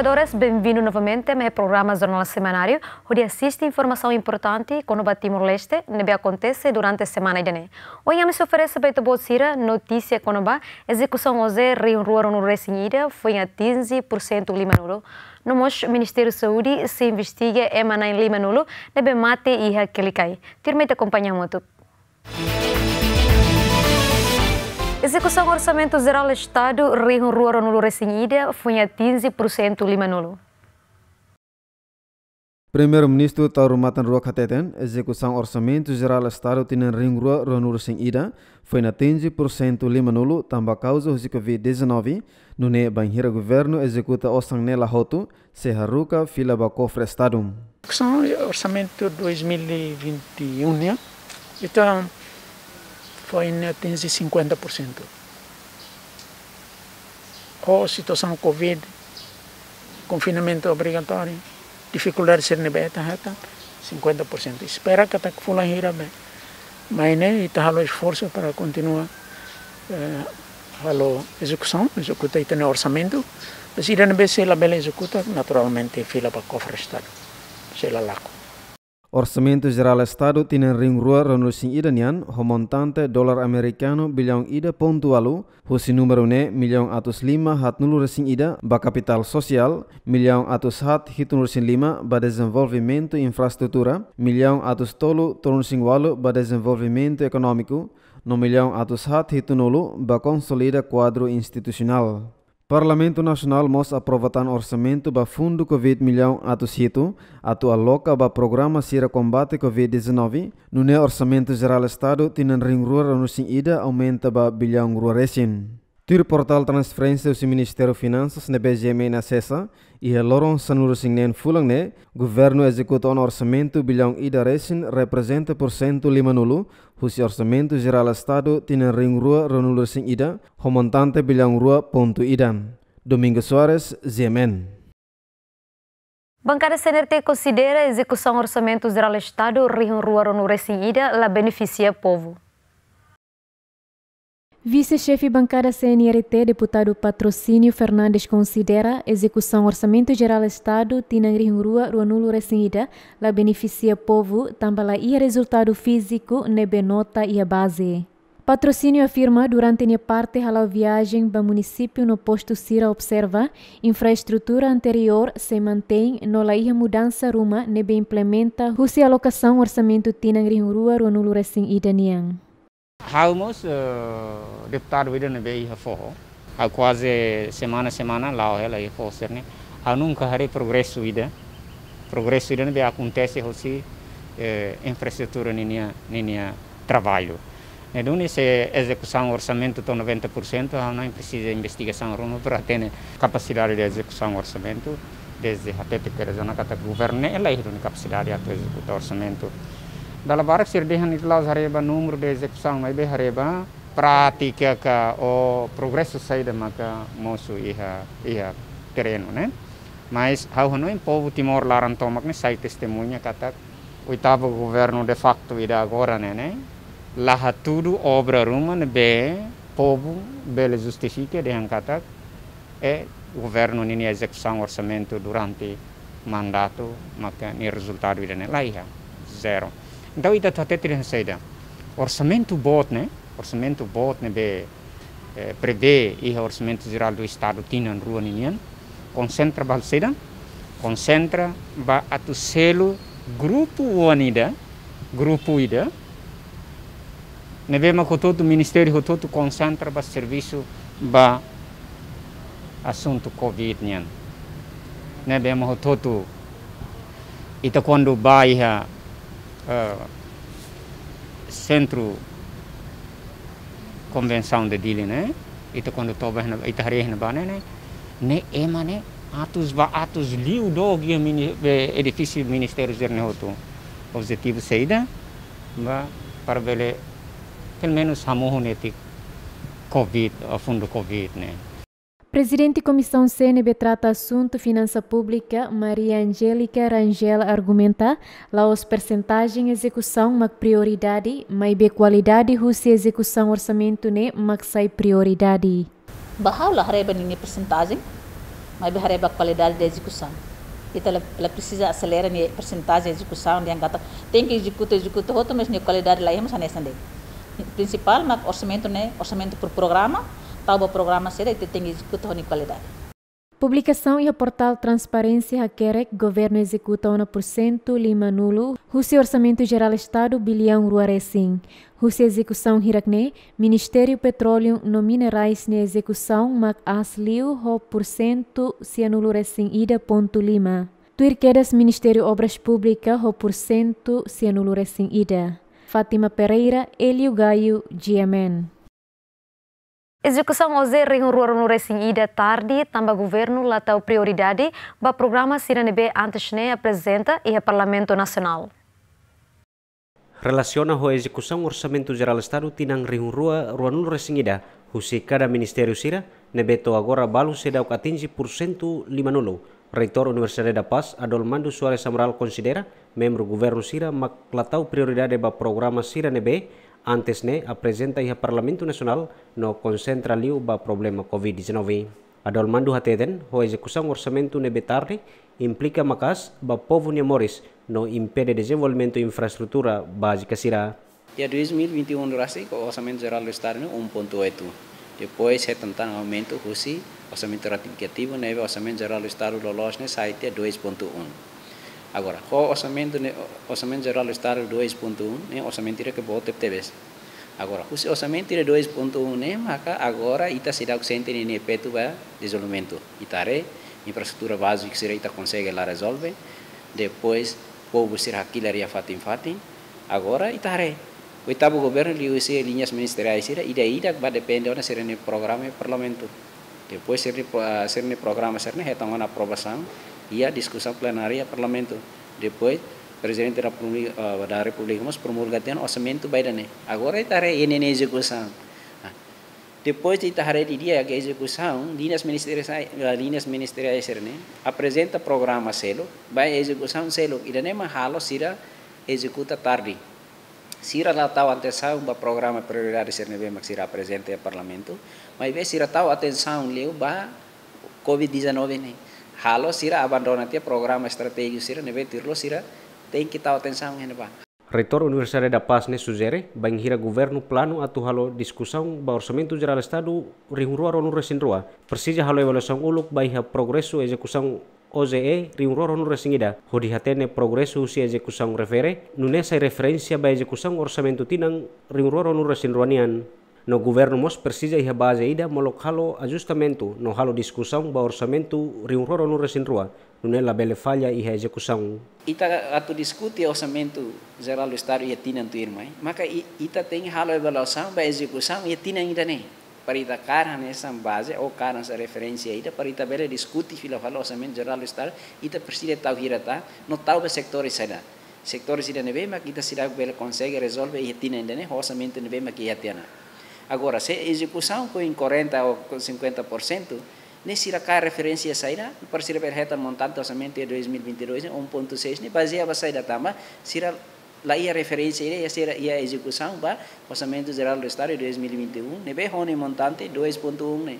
telespectadores, bem-vindo novamente ao meu programa Jornal Semanário, onde assiste informação importante com o Timor-Leste, que acontece durante a semana. de Hoje me oferece para você notícia com a execução hoje Rio Ruaro no Resinhida foi a 15% Lima Nulo. No Mosh, Ministério da Saúde se investiga em Manain Lima Nulo, deve mate e aquele cai. Firme te acompanha muito. Execução Orçamento Geral do Estado, Rio Ruaro Nulo Resignida, foi a 15% lima nulo. Primeiro-Ministro Tarumatan Rua Kateten, execução Orçamento Geral do Estado Tinen Ring Rua Ronur Singh Ida, foi na 15% lima nulo, tamba causa de Covid-19, nune banheira governo executa Nela Hotu, Serraruca, fila Bacofre Estado. Execução Orçamento 2021, né? Então, foi em 50%. Ou situação Covid, confinamento obrigatório, dificuldade de ser nebeta, 50%. Espera que até que gira bem. Mas né, está o esforço para continuar eh, halo execução, executa e tem orçamento. Mas irá nebe se ela bela executa, naturalmente fila para cofre estado, se ela laco. Orçamento geral Estado tinen rua renulusin ida nian, homontante homontante dolar americano bilion ida pontualu husi numero ne milion atus lima hat nulu nuluresin ida, ba kapital sosial milion atus hat hitunuresin lima, ba desenvolvimento infrastruktura milion atus tolu sing walu, ba desenvolvimento ekonomiku no milion atus hat nulu ba konsolida quadro institusional. Parlamento Nacional mos aprovatan orçamento ba fundo COVID milhão ato situ, ato aloca ba programa sira combate COVID-19, Nune orçamento geral Estado tinan ringrua no sin ida aumenta ba bilhão ruaresin. Tur portal transferência do Ministério Finanças na BGM na sessa e a é Loron Sanur Singnen Fulangne, governo executa um orçamento bilhão e da resin representa por cento lima nulo, cujo orçamento geral Estado tinha ring rua renulur sing ida, homontante bilhão rua ponto ida. Domingo Soares, ZMN. Bancada CNRT considera a execução orçamento geral Estado ring rua renulur sing ida la beneficia povo. Vice-chefe bancária CNRT, deputado Patrocínio Fernandes, considera execução Orçamento Geral Estado, Tinangrihurua, Ruanulu Recinida, la beneficia povo, tambala e resultado físico, nebenota e a base. Patrocínio afirma durante minha parte halau viagem para município no posto Cira observa infraestrutura anterior se mantém no laia mudança ruma nebe implementa rusi alocação orçamento tinang rua ruanulu resim idaniang. Há uh, deputado vidane be ha fo. Há quase semana semana lá ela e fo né. Há nunca hare progresso ida. Progresso ida não acontece hoje eh, infraestrutura ninia o trabalho. E dune se eh, execução orçamento to 90%, não precisa investigação rumo para ter capacidade de execução orçamento desde a zona que era na governo, ela é a capacidade de executar orçamento. Dalam barak sirdihan itulah hareba número de execução vai be hareba prática ka o progresso sai da maka mosu iha iha terreno, né? Mas hau em povo Timor Laran tomak ne sai testemunha kata oitavo governo de facto ida agora, né, né? Laha tudo obra ruma ne be povo bele justifique de kata é governo nini execução orçamento durante mandato maka ni resultado ida ne laiha zero dawida tatetrin seida orçamento bot né orçamento bot né be eh, prevê e orçamento geral do estado tinan rua ninian concentra bal seida concentra ba atu selo grupo onida grupo ida né nevema hototo ministério hototo concentra ba serviço ba assunto covid né nian nevema hototo ita quando baia Centro centru konvenção de Dilene, ito quando toba hna ita hari hna bane ne ne emane atus va atus liu dogi mini edifício ministério zerne hoto objetivo seida va para vele pelo menos hamohonete covid a fundo covid né Presidente da Comissão CNB trata assunto Finança Pública, Maria Angélica Rangel argumenta laos percentagem execução uma prioridade, mas be qualidade Rússia execução orçamento ne mak prioridade. prioridade. Bahaulah reba nini percentagem, mas be a qualidade de execução. Então ela, ela precisa acelerar a percentagem de execução de angata. Tem que executar, executar, outro, mas a qualidade lá é mais Principal, mas orçamento né, orçamento por programa, Tauba programa será tem executado em qualidade. Publicação e o portal Transparência Hakerek, governo executa 1% lima nulo, Rússia Orçamento Geral Estado, bilhão ruarecim. Rússia Execução Hirakne, Ministério Petróleo no Minerais na Execução, mac asliu, Ro por cento cianulorecim ida ponto lima. Tuirquedas Ministério Obras Públicas, Ro por cento cianulorecim ida. Fátima Pereira, Elio Gaio, GMN. Execução Zé ring ruar nuresim ida tarde, tamba governo latau prioridade, o programa Siranebe antes ne né, apresenta e a é Parlamento Nacional. Relaciona a execução Orçamento Geral Estado tinang ring rua ruanul resingida, husika cada Ministério Sira, nebeto agora balu sedau atingi por cento lima nulo. Reitor Universidade da Paz, Adolmando Soares Amaral considera, membro governo Sira, mak latau prioridade o programa Sira Antesne apresenta ia Parlamento Nacional no concentra liu ba problema COVID-19. Adol mandu hateden ho execução orçamento nebetarre implica macas ba povo moris no impede desenvolvimento infraestrutura básica sira. Ya 2021 rasi o orçamento geral do estado 1.8. Depois é tentando aumento rusi orçamento ratificativo neve orçamento geral do estado do losne saite 2.1. Agora, o orçamento, orçamento geral do Estado 2.1, né? ¿eh? orçamento que vou ter ahora Agora, o orçamento de 2.1, né? maka agora ita se dá centro de peto para desenvolvimento. Itare, ¿eh? infraestructura básica que será consegue lá resolve. Depois, povo será aquilo ali a fatim fatim. Agora, itare. ¿eh? O oitavo governo líneas ministeriales, linhas ministeriais, e va vai depender onde será el programa e parlamento. Depois, será el programa, será la aprovação. ia discussão plenária parlamento. Depois, o presidente eh, da República, da República mas promulga o orçamento Biden. Agora está em execução. Depois de estar de dia a execução, linhas ministeriais, linhas eh, ministeriais né? apresenta programa selo, vai execução selo, e nem mahalo sira executa tarde. Sira lá tal atenção para programa prioridade ser neve mas sira apresenta ao parlamento, mas vê sira tal atenção leu ba COVID-19 né? halo sira donatia program strategi sira nebe tirlo sira tem kita oten sang em ba Rektor Universitas da Paz ne sugere bangira governo plano atu halo diskusau ba sementu jeral estado rinrua ronu rua. persija halo evaluação uluk baiha progresu ejekusau OZE rinrua ronu resingida hodi hatene progresu si ejekusau refere nune sai referência ba execução orsamentu tinang rinrua ronu ruanian. No governo mos precisa ir base ida molok halo ajustamento, no halo discussão ba orçamento riunroro no rua no é bele falha e execução. Ita atu discute orçamento geral do estado e tina tu irmã, eh? maka ita tem halo avaliação ba execução e tina ainda nem. Para ita cara nessa base ou cara nessa referência ita para ita bele discute filo halo orçamento geral do estado, ita precisa tau hirata, no tau ba sectores ida, Sectores e ida nebe, maka ita sira bele consegue resolver e tina ainda nem, orçamento nebe maka ia tina. Agora, se a execução foi em 40% ou 50%, nem se cá a referência sairá, para se referir a montante do orçamento de 2022, 1.6, nem baseava sairá também, se lá ia referência ia ser a execução para o orçamento geral do Estado de 2021, nem bem o montante 2.1, né?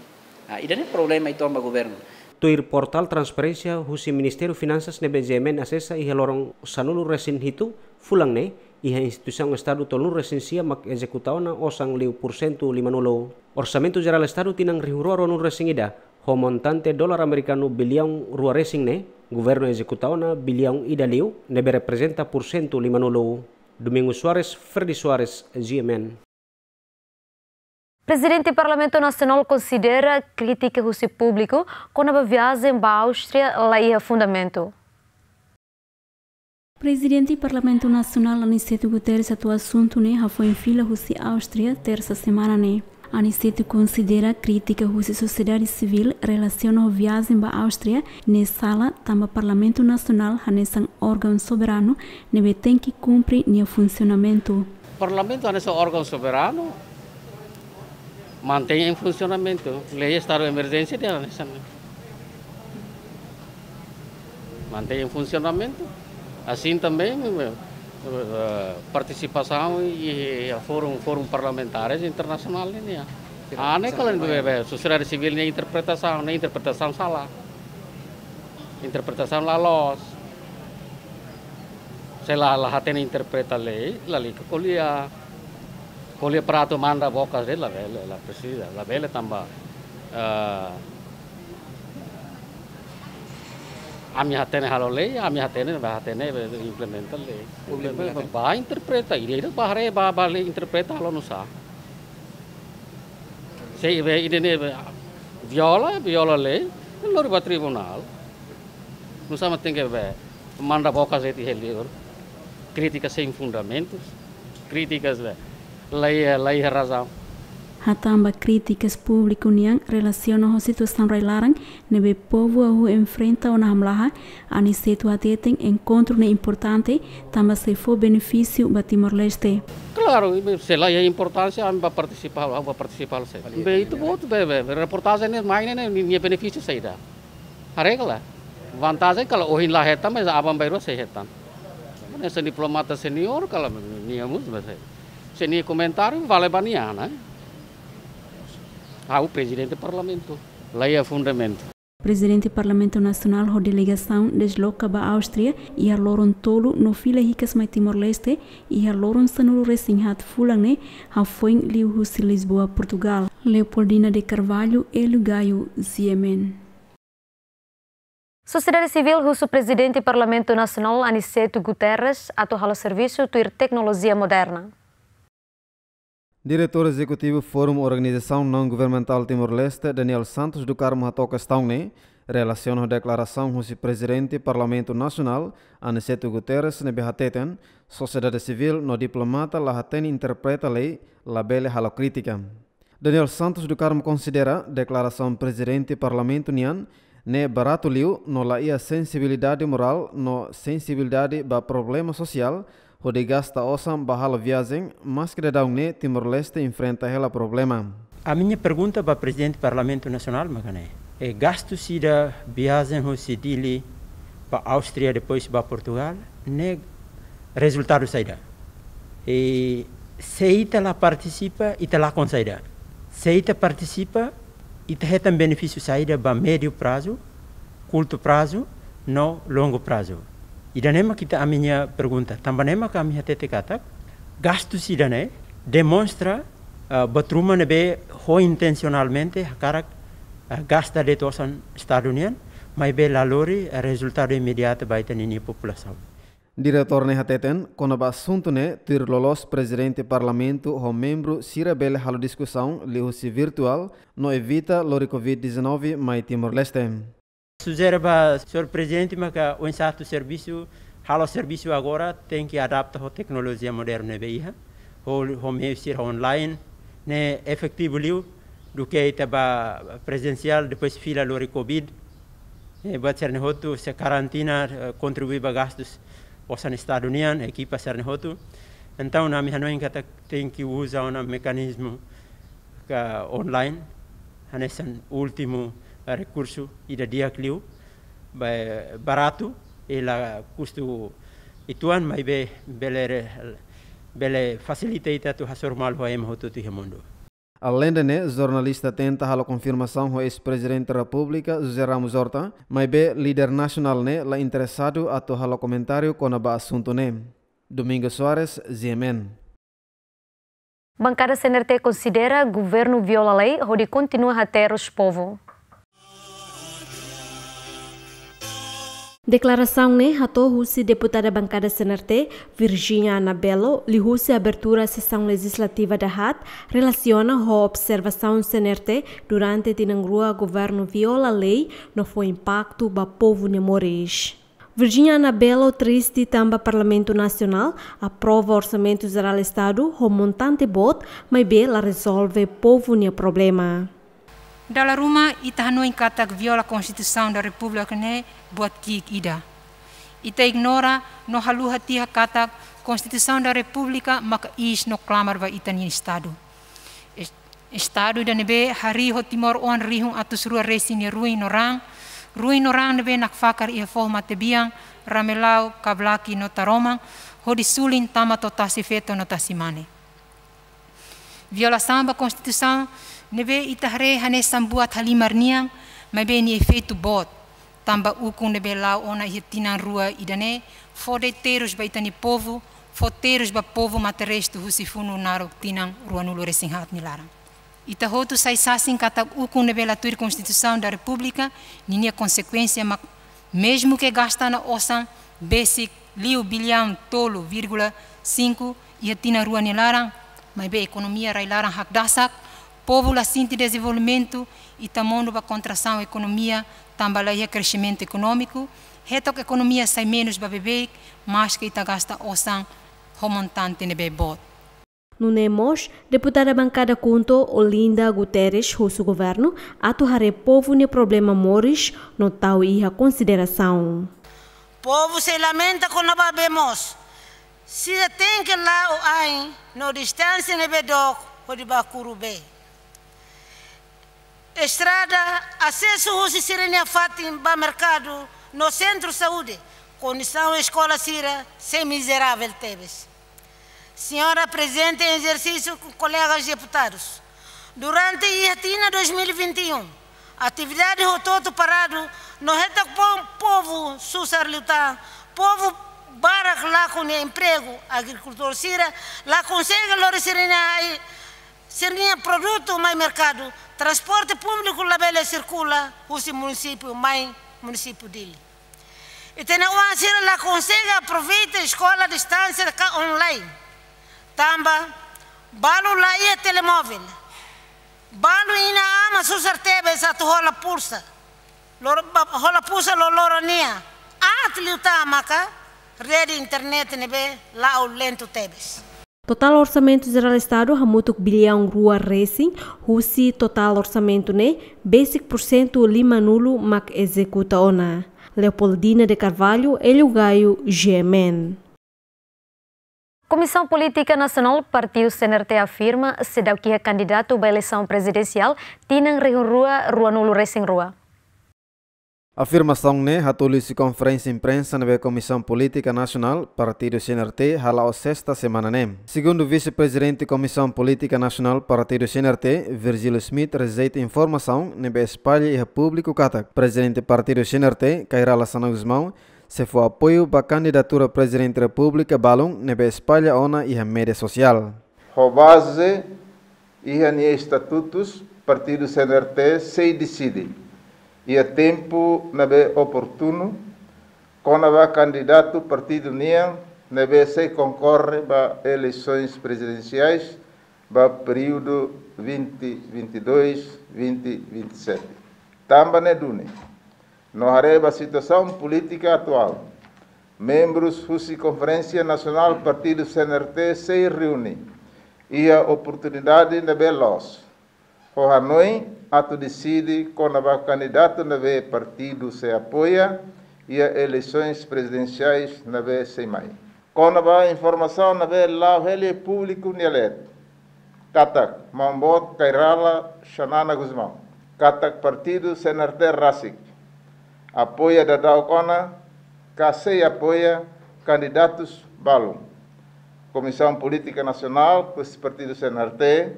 Ah, e é problema então para o governo. Tuir portal transparência husi Ministério Finanças nebe jemen acessa ihelorong sanulu resin hitu fulang né a instituição Estado tolu recensia mak na osang liu porcento limanulo. Orçamento geral Estado tinang rihuruaro no resingida, o montante dólar americano bilhão rua resing ne, governo na bilhão ida liu, nebe representa porcento limanulo. Domingo Soares, Ferdi Soares, GMN. Presidente do Parlamento Nacional considera crítica russo público quando a viagem para a Áustria lá é fundamento. Presidente do Parlamento Nacional Anicete Guterres atua assunto né, foi em fila Rússia Áustria terça semana né. Anicete considera crítica Rússia sociedade civil relaciona a viagem para Áustria na né? sala também Parlamento Nacional um órgão soberano nebe né? tem que cumprir nem né? funcionamento. Parlamento um órgão soberano mantém em funcionamento. Lei estado de emergência de Mantém em funcionamento. Assim também participação e fórum, fórum parlamentares internacional ini ya. Aneh kalau itu bebe, sociedade civil ini interpretação, ini interpretação salah. Interpretação lalos. lá até ini interpreta lei, lali ke colia colia peraturan manda bokas de la vele, la presida, la vele tambah. a minha tena é halo lei, a minha tena ba tena é implementa lei. ba interpreta, ele não ba re ba ba lei interpreta halo nusa sa. Se ele ne viola, viola lei, lor ba tribunal. nusa sa matem que ve, manda boca zeti helior. Críticas sem fundamentos, críticas lei é, lei razão. Hatamba críticas público unian relaciona ho situação railaran nebe povo ahu enfrenta ona hamlaha ani setu ateten encontro ne importante tamba se fo beneficio ba Timor Leste. Claro, se la a importância amba participar, amba participar se. Be itu bot be be reportagem ne maine ne ni benefício saída. Arregla. Vantagem kalau ohin lah hetam, mas abam bayro se hetam. Né, se diplomata senior kala amus be se. Seni comentário vale baniana. Né? ao ah, presidente do Parlamento. Lei é fundamento. O presidente do Parlamento Nacional a delegação desloca para a Áustria e a Loron Tolo no Fila Ricas Mai Timor-Leste e a Loron Sanulo Resinhat Fulane a foi Liu Lisboa, Portugal. Leopoldina de Carvalho, Elio Gaio, Ziemen. Sociedade Civil russo Presidente do Parlamento Nacional Aniceto Guterres atuou ao serviço de tecnologia moderna. Diretor Executivo Fórum Organização Não Governamental Timor-Leste, Daniel Santos do Carmo Hatoka Staune, relaciona a declaração do Presidente do Parlamento Nacional, Aniceto Guterres, Nebehateten, sociedade civil no diplomata Lahaten interpreta a lei Labele Halocrítica. Daniel Santos do Carmo considera a declaração do Presidente do Parlamento Nian ne né, barato liu no laia sensibilidade moral no sensibilidade ba problema social Rodegasta osam Bahala Viagem, mas que ne Timor-Leste enfrenta ela problema. A minha pergunta para o presidente do Parlamento Nacional, Magané, é gasto se da viagem Rosidili para a Áustria, depois para Portugal, né resultado saída. E se ela participa, ela saída. Se ela participa, ela é tem benefício saída para médio prazo, curto prazo, não longo prazo. Iranema kita a minha pergunta. Tambanema que a minha tete kata, gastos irane demonstra uh, ah, batruma nebe ho intencionalmente hakarak uh, gasta de tosan Unidos, mas be o resultado imediato baita nini população. Diretor ne hateten, kono assunto ne tir lolos presidente parlamento ho membro Sirabel halo discussão lihusi virtual no evita lori covid-19 mai Timor-Leste. Sugere senhor presidente que o insato serviço, halo serviço agora tem que adaptar a tecnologia moderna beia, o meio ser online, né efetivo liu do que estava presencial depois fila lori covid, né bat ser se quarentena eh, contribui para gastos os Estados Unidos, equipa ser nehotu. Então na minha noite que tem que usar um mecanismo eh, online, nesse último recurso idadiakliu barato e la custo ituan mai be bele bele facilita tu hasor mal hoem hotu tu mundo Além de né, jornalista tenta a confirmação do ex-presidente da República, José Ramos Horta, mas be líder nacional né, la interessado a tu o comentário com o assunto né. Domingo Soares, GMN. Bancada CNRT considera governo viola a lei ou continua a ter os povos. Declaração nem né, ratou Rússia deputada bancada Senarte, Virginia Anabelo, li Rússia abertura a sessão legislativa da RAT, relaciona a observação Senarte durante a governo viola a lei, não foi impacto para o povo nemorês. Virginia Anabelo Triste tamba Parlamento Nacional aprova orçamento geral Estado, o montante bot, mas bela resolve povo problema. Dalla rumah ita hanoi katak viola konstitusi da republik ne buat kik ida. Ita ignora no haluha tiha katak konstitusi da republika maka is no klamar va ita ni Estado. Estado da nebe hari ho timor on rihung atus rua resi ni ruin orang, ruin orang nebe nak fakar ia forma tebiang, ramelau kablaki no taromang, ho disulin tama to tasifeto no tasimane. Violação da neve itahre hane sambua thali marniang mai be ni efeito bot tamba ukung neve lau ona hitina rua idane teros ba itani povo foteiros ba povo materesto husifunu narok tinang ruanulu resinghat nilarang itahoto sai sasin kata neve la latur constituição da república ninia consequência ma mesmo que gasta na osan basic liu bilhão tolo vírgula cinco e tina rua nilarang mai be economia railarang hak dasak povo assim de desenvolvimento e também para contração da economia, também crescimento econômico. Reto que a economia sai menos para beber, mas que está gasta oção montante de bebê. No Nemos, deputada bancada contou Olinda Guterres, russo governo, atuará povo ne problema moris, no tal e a consideração. Povo se lamenta quando babemos. Se tem que lá o ai, no distância ne bedoc, o de bacurubê estrada, acesso Rússia Sirenia Fatim para mercado, no centro saúde, condição escola Cira, sem miserável teves. Senhora Presidente em exercício com colegas deputados, durante a Iatina 2021, atividade rototo parado, no retacom povo sussarlutá, povo barak lá com emprego, agricultor Cira, lá consegue lore Sirenia Sernia produto mais mercado, transporte público bela circula, use município mais município dele. E tem uma cena lá consegue aproveitar a escola à distância online. Tamba, balo lá e telemóvel. Balo e na ama susar tebes a rola pulsa. Rola pulsa lo loronia. Atlio tamaca, rede internet nebe lá o lento tebes. Total orçamento geral Estado hamutuk bilhão rua racing, husi total orçamento ne, né? basic por cento lima nulo mac executa ona. Leopoldina de Carvalho, Elio Gaio, GMN. Comissão Política Nacional Partido CNRT afirma daqui que é candidato à eleição presidencial tinang rua rua nulo racing rua. Afirmação né, atualiza conferência imprensa na Comissão Política Nacional, Partido CNRT, hala sexta semana né. Segundo vice-presidente Comissão Política Nacional, Partido CNRT, Virgílio Smith, rejeita informação na espalha e público Cata. Presidente Partido CNRT, Cairala Sana Guzmão, se for apoio para a candidatura presidente da República Balon, na espalha ona e a média social. base e estatutos, Partido CNRT, se decide ia tempo não é oportuno quando a candidato partido nia nabe se concorre para eleições presidenciais para o período 2022-2027. Também é dune. No a situação política atual, membros FUSI Conferência Nacional Partido CNRT se reúne e a oportunidade não é loss. O Hanoi ato decide quando o candidato na vez partido se apoia e as eleições presidenciais na vez sem mais. Quando a informação na vez lá o é público nialet. Katak, Mambot, Cairala, Xanana Guzmão. Katak partido Senarté Rasik. Apoia da Daucona, Casei apoia candidatos Balum. Comissão Política Nacional, partido Senarté,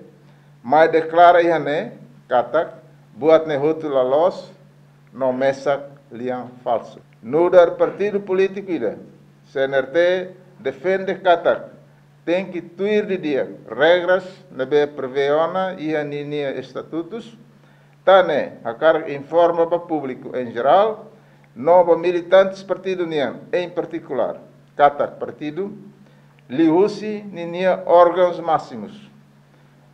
Mai declara Iané, Katak, buatne hotul alos, no mesak liang falso. Nudar partido político ida, CNRT defende Katak, tem que tuir de dia regras na be preveona e aninia estatutos, tane a carga informa para público em geral, nova militantes partido nian em particular, Katak partido, liusi ninia órgãos máximos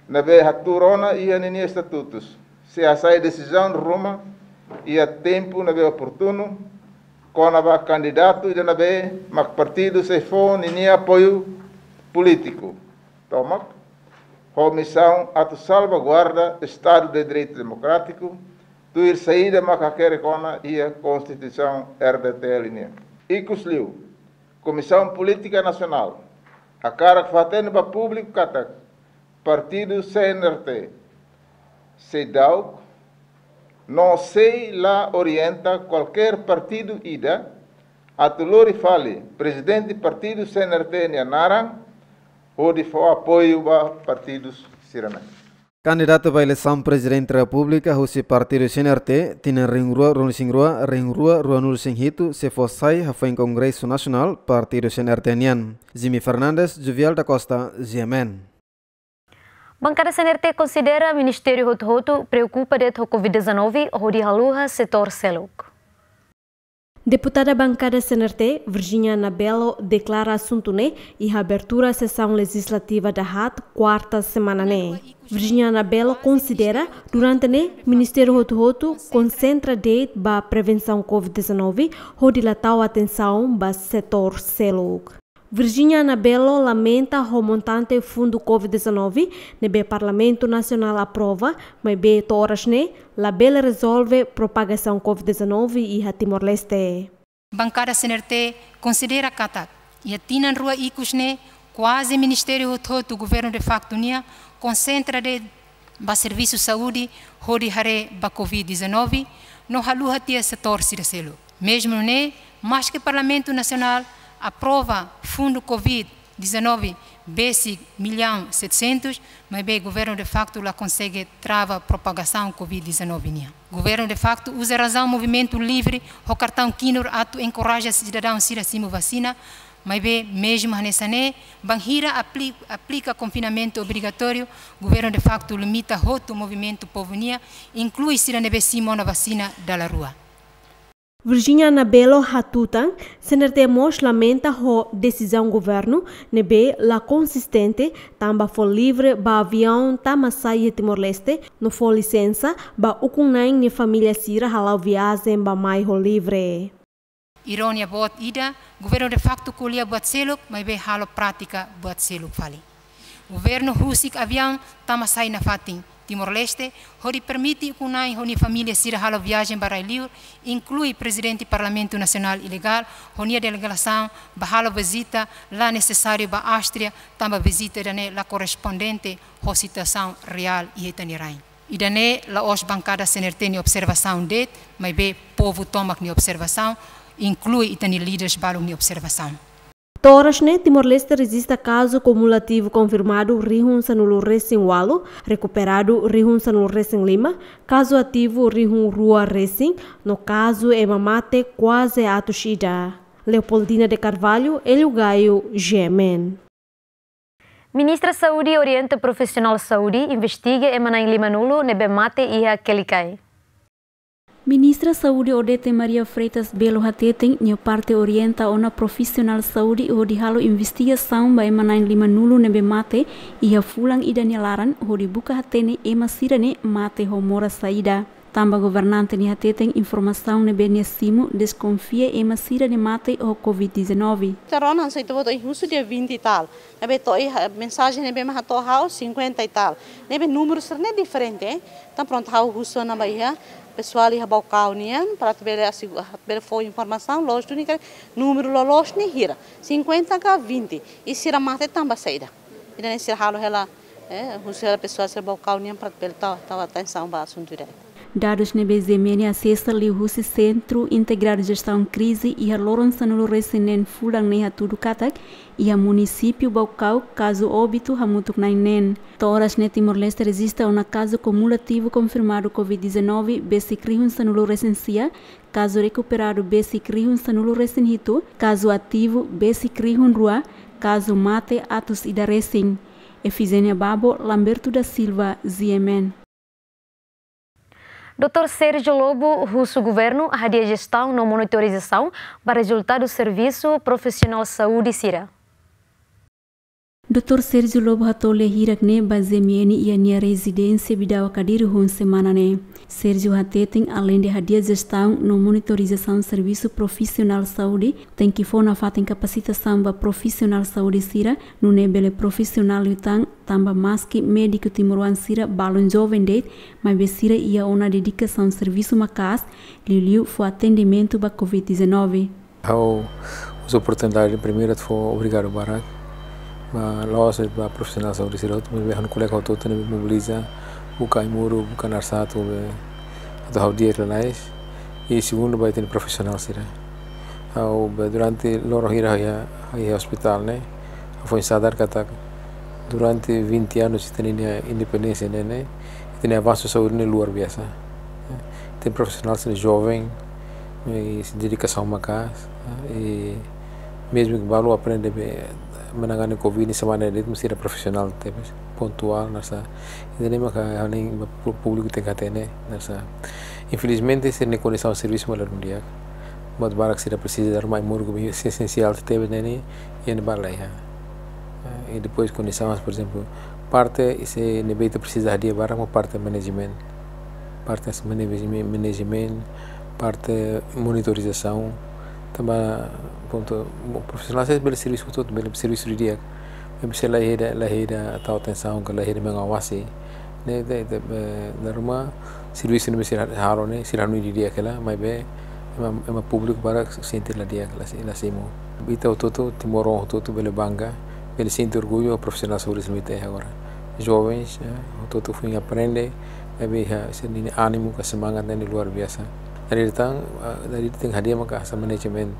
na be haturona ia nini estatutos. Se a assai decisão ruma, ia tempo na vez oportuno, quando ba candidato ia na vez mac partido se for nini apoio político. Toma, comissão ato salvaguarda Estado de Direito Democrático, tu ir saída mac aquele cona ia Constituição RDTL. e liu, Comissão Política Nacional, a cara que fatendo para público catac, partido CNRT, CEDAW, não sei lá orienta qualquer partido ida, a Atulori Fale, presidente do partido CNRT nianaran ou de apoio a partidos ciranenses. Candidato para eleição presidente da República, o partido CNRT, tinha ringrua, Singrua, ringrua, ruanul singhito, se sair, foi em Congresso Nacional, partido CNRT Nian. Jimmy Fernandes, Juvial da Costa, GMN. Bancada CNRT considera Ministério Roto-Roto preocupada com Covid-19, Rodi Haluha, setor Seluk. Deputada bancada CNRT, Virginia Anabelo, declara assunto né e a abertura à sessão legislativa da RAT quarta semana né. Virginia Anabelo considera, durante né, Ministério Roto Roto concentra date para prevenção Covid-19, ou dilatar a atenção para setor CELOG. Virginia Anabelo lamenta o montante fundo COVID-19 nebe Parlamento Nacional aprova, mas be toras ne, la bela resolve propagação COVID-19 e a Timor-Leste. Bancada CNRT considera que e a tinan rua ikus ne, quase Ministério do Governo de facto nia, concentra de ba serviço saúde, hori hare ba COVID-19, no haluha tia setor siraselo. Mesmo ne, mas que Parlamento Nacional Aprova fundo Covid-19 BC 1.700, mas bem, o governo de facto lá consegue travar a propagação Covid-19. O governo de facto usa razão movimento livre, o cartão Kinur ato encoraja cidadão a se vacina, mas bem, mesmo nessa né, Banhira aplica, aplica confinamento obrigatório, o governo de facto limita o movimento povonia, inclui se na vacina da rua. Virginia Nabelo Hatutan, senerte mos lamenta ho decisão governo, nebe la consistente, tamba fo livre ba avião tama saia Timor-Leste, no fo licença, ba ukunain ne família sira halau viazen ba mai ho livre. Ironia bot ida, governo de facto kulia buat seluk, mai be halo prática buat seluk fali. Governo rusik avião tama sai na fatin, Timor-Leste, hori permite que a família sira halo viagem para Eliu, inclui presidente do Parlamento Nacional Ilegal, onde a delegação bahalo visita lá necessário ba Áustria, tamba visita dane la correspondente à situação real e etanirain. E dane la os bancada senerteni observação det, mas be povo toma ni observação, inclui itani líderes balum ni observação. Torasne, Timor-Leste resiste a caso cumulativo confirmado Rihun Sanulu Racing Walu, recuperado Rihun Sanulu Racing Lima, caso ativo Rihun Rua Racing, no caso Emamate é quase atushida. Leopoldina de Carvalho, Elio Gaio, Gemen. Ministra Saúde orienta profissional saúde investiga Emanai Lima Nulo, Nebemate e Kelikai. Ministra Saúde Odete Maria Freitas Belo Hateteng nyo parte orienta ona profissional saúde ho di halo investigação bai manain lima nulu nebe mate ia fulang ida laran ho buka hatene ema sirane mate ho mora saída. Tamba governante ni Hateteng informação nebe simu desconfia ema sirane mate ho Covid-19. Tarona sei to to husu dia 20 e tal. Nebe toi e, mensagem nebe ma to hao 50 e tal. Nebe números serne diferente. tam pronto hau husu na Bahia. pessoal ia balcar união para ter a primeira foi informação lógico única número lógico nem hira 50 a 20 e se era de tamba saída e nem se ralo ela é o se pessoa se balcar união para ter a tal atenção para assunto direto Dados na BZMN acessa li Russi Centro Integrado Gestão Crise e a Lourenço no Recinen Fulan nem a tudo Katak e a município Baucau caso óbito Hamutuknainen. Toras ne Timor-Leste resista a um caso cumulativo confirmado Covid-19 besi krihun sanulo recensia, caso recuperado besi krihun sanulo recenhito, caso ativo besi krihun rua, caso mate atus idaresing. racing. Efizenia Babo, Lamberto da Silva, Ziemen. Dr. Sérgio Lobo, russo governo, radiagestão gestão na monitorização para resultado do serviço profissional saúde Cira. Dr. Sergio Lobo hatole hirakne bazemieni ia nia residência bidawa kadir hun semanane. Sergio Hatetem, além de radia gestão no monitorização serviço profissional saúde, tem que fona fatem capacitação ba profissional saúde sira, no nebele profissional yutan, tamba maski médico timoruan sira balon jovem det, mas sira ia ona dedicação serviço macas, liliu foi atendimento ba Covid-19. Ao as oportunidades, primeiro, foi obrigado barato loosed ba profesional sabrisirat me han kolek hau toten me mobiliza buka imuru buka narsato be atau hau dia lanais e segundo vai ter profissional sira hau durante loro hira ya hai hospital né foi sadar kata durante 20 anos tinha independência né né tinha avanço saúde no luar biasa eh. tem profissional sira jovem e se eh, dedicação uma casa e eh, mesmo que balu aprender bem menangani COVID ini sama ada itu mesti ada profesional tapi pontual nasa ini memang hanya publik TKTN nasa infelizmente se ne condição de serviço melhor um dia mas barak se precisa dar mais murgo bem essencial de teve nene e ne balai e depois condição por exemplo parte se ne precisa de barra uma parte management parte de management parte monitorização طبعا كنت بروفيشنال سيت بل سيريس كتوت بل سيريس ريديك مش لا هيدا لا هيدا تاو تنساون لا هيدا مغا واسي ne de de narma service ni sir haro ne sir hanu di dia kala mai be ema ema publik bara sentir la dia kala la simo bita to to timoro to to bangga banga bele sentir orgullo profesional sobre el mite agora jovens to to fui aprende ebe ha se ni ánimo semangat luar biasa dari datang eh, dari tang hadiah maka asa management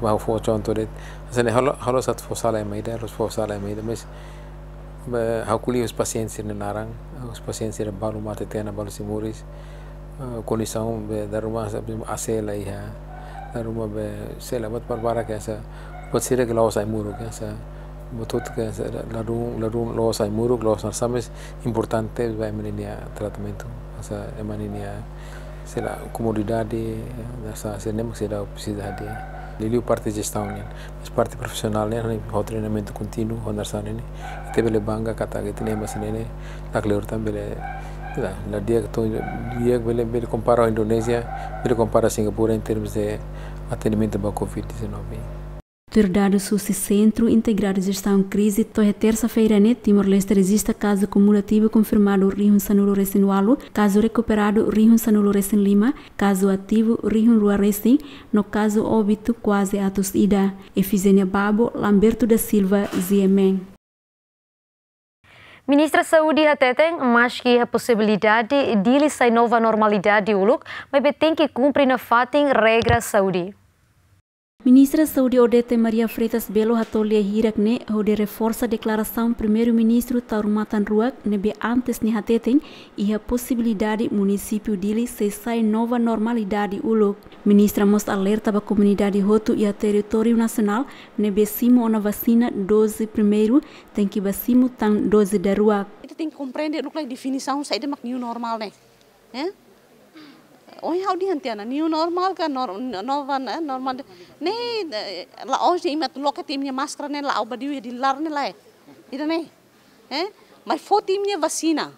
bahu fo contoh det asal halo halo sat fo sala mai da harus fo sala mai da mes hakuli pasien paciência na narang os eh, paciência balu mate tena balu simuris asa da rumah asela iha da rumah be sela bat buat sih lagi sira glau muruk muro asa botot que la rum la rum los hay muros importante narsames importantes va en línea tratamiento asa iya, sea será a comunidade eh, dessa cinema que será a cidade ali parte de gestão né mas parte profissional né o treinamento contínuo o nosso né e teve le banga a que tinha mas assim, né tá claro também le né? lá na dia que tô dia que ele ele compara a Indonésia ele compara a Singapura em termos de atendimento para covid 19 Terdado Susi Centro, integrado gestão crise, torre então, é terça-feira, né, Timor-Leste resiste caso cumulativo confirmado Rihun Sanulu Recin Walu, caso recuperado Rihun Sanulu Recin Lima, caso ativo Rio Rua no caso óbito quase Atos Ida, Efizênia Babo, Lamberto da Silva, Ziemen. Ministra Saúde Hateteng, mas que a possibilidade de lhe nova normalidade uluk, mas tem que cumprir na fatin regra saúde. Ministra da Saúde Odete Maria Freitas Belo Hatolia hirak ne hode reforça declaração primeiro-ministro Taurumatan Ruak nebe antes de hateten e a possibilidade município dele cessar nova normalidade ulok. Ministra mostra alerta para a comunidade roto e a território nacional nebe simo ona vacina 12 primeiro tem que vacimo tan 12 da Ruak. Tem que compreender o que é a definição sai de new normal né? oi hau dihan tiana niu normal ka nor na normal ne la oj di mat lo timnya maskra ne la au badiu di lar ne lae eh. ida ne he mai fo timnya vasina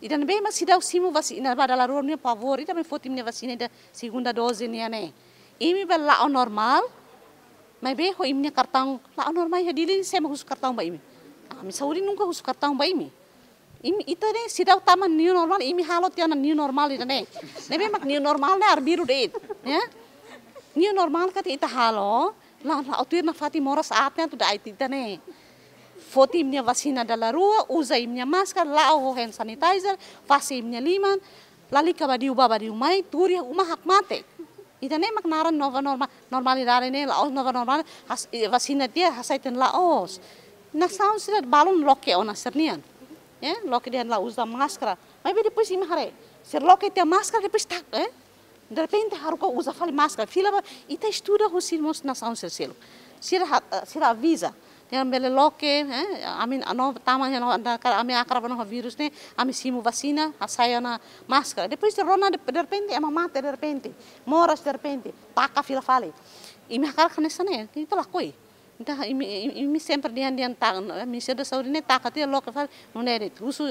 ida ne be ma sida simu vasina ba da la ne pavor ida mai fo timnya vasina da segunda dose ni ane ya, imi ba la oh, normal mai be ho imni kartang la oh, normal ya dilin sem hus kartang ba imi ami ah, sauri nungka hus kartang ba imi ini itu nih sidau taman new normal, ini halot ya new normal itu nih. Nih mak new normal nih arbiru deh, ya. New normal kata itu halo, lah lah itu nafati fati moras atnya tuh dah itu nih. foto imnya vasina rua uza imnya masker, lah oh hand sanitizer, vaksin imnya liman, lali kabar uba badi umai, turi umah hak mate. Itu nih mak naran nova normal, normal nih lah nova normal, vaksin vasina dia hasaiten lah os. Nah, sound sudah balon loket ona sernian ya eh, Loki dia la usa maskara mas depois pusi mahare. Se Loki maskara máscara depois tak eh De repente ko usa fali máscara, fila e tá estuda os mos na São Cecílio. sir sir avisa, yang bele loke, eh, amin ano tama yang anda amin akrab ho virus ne, amin simu vasina asaya na masker, Depois de rona de repente, ama mate de repente, moras de repente, taka fila fale. E akar kanesa ne, ya, itulah koi. inta então, imi sempre dian dian tak mi se da sauri ne tak ati lok fa ne ne tusu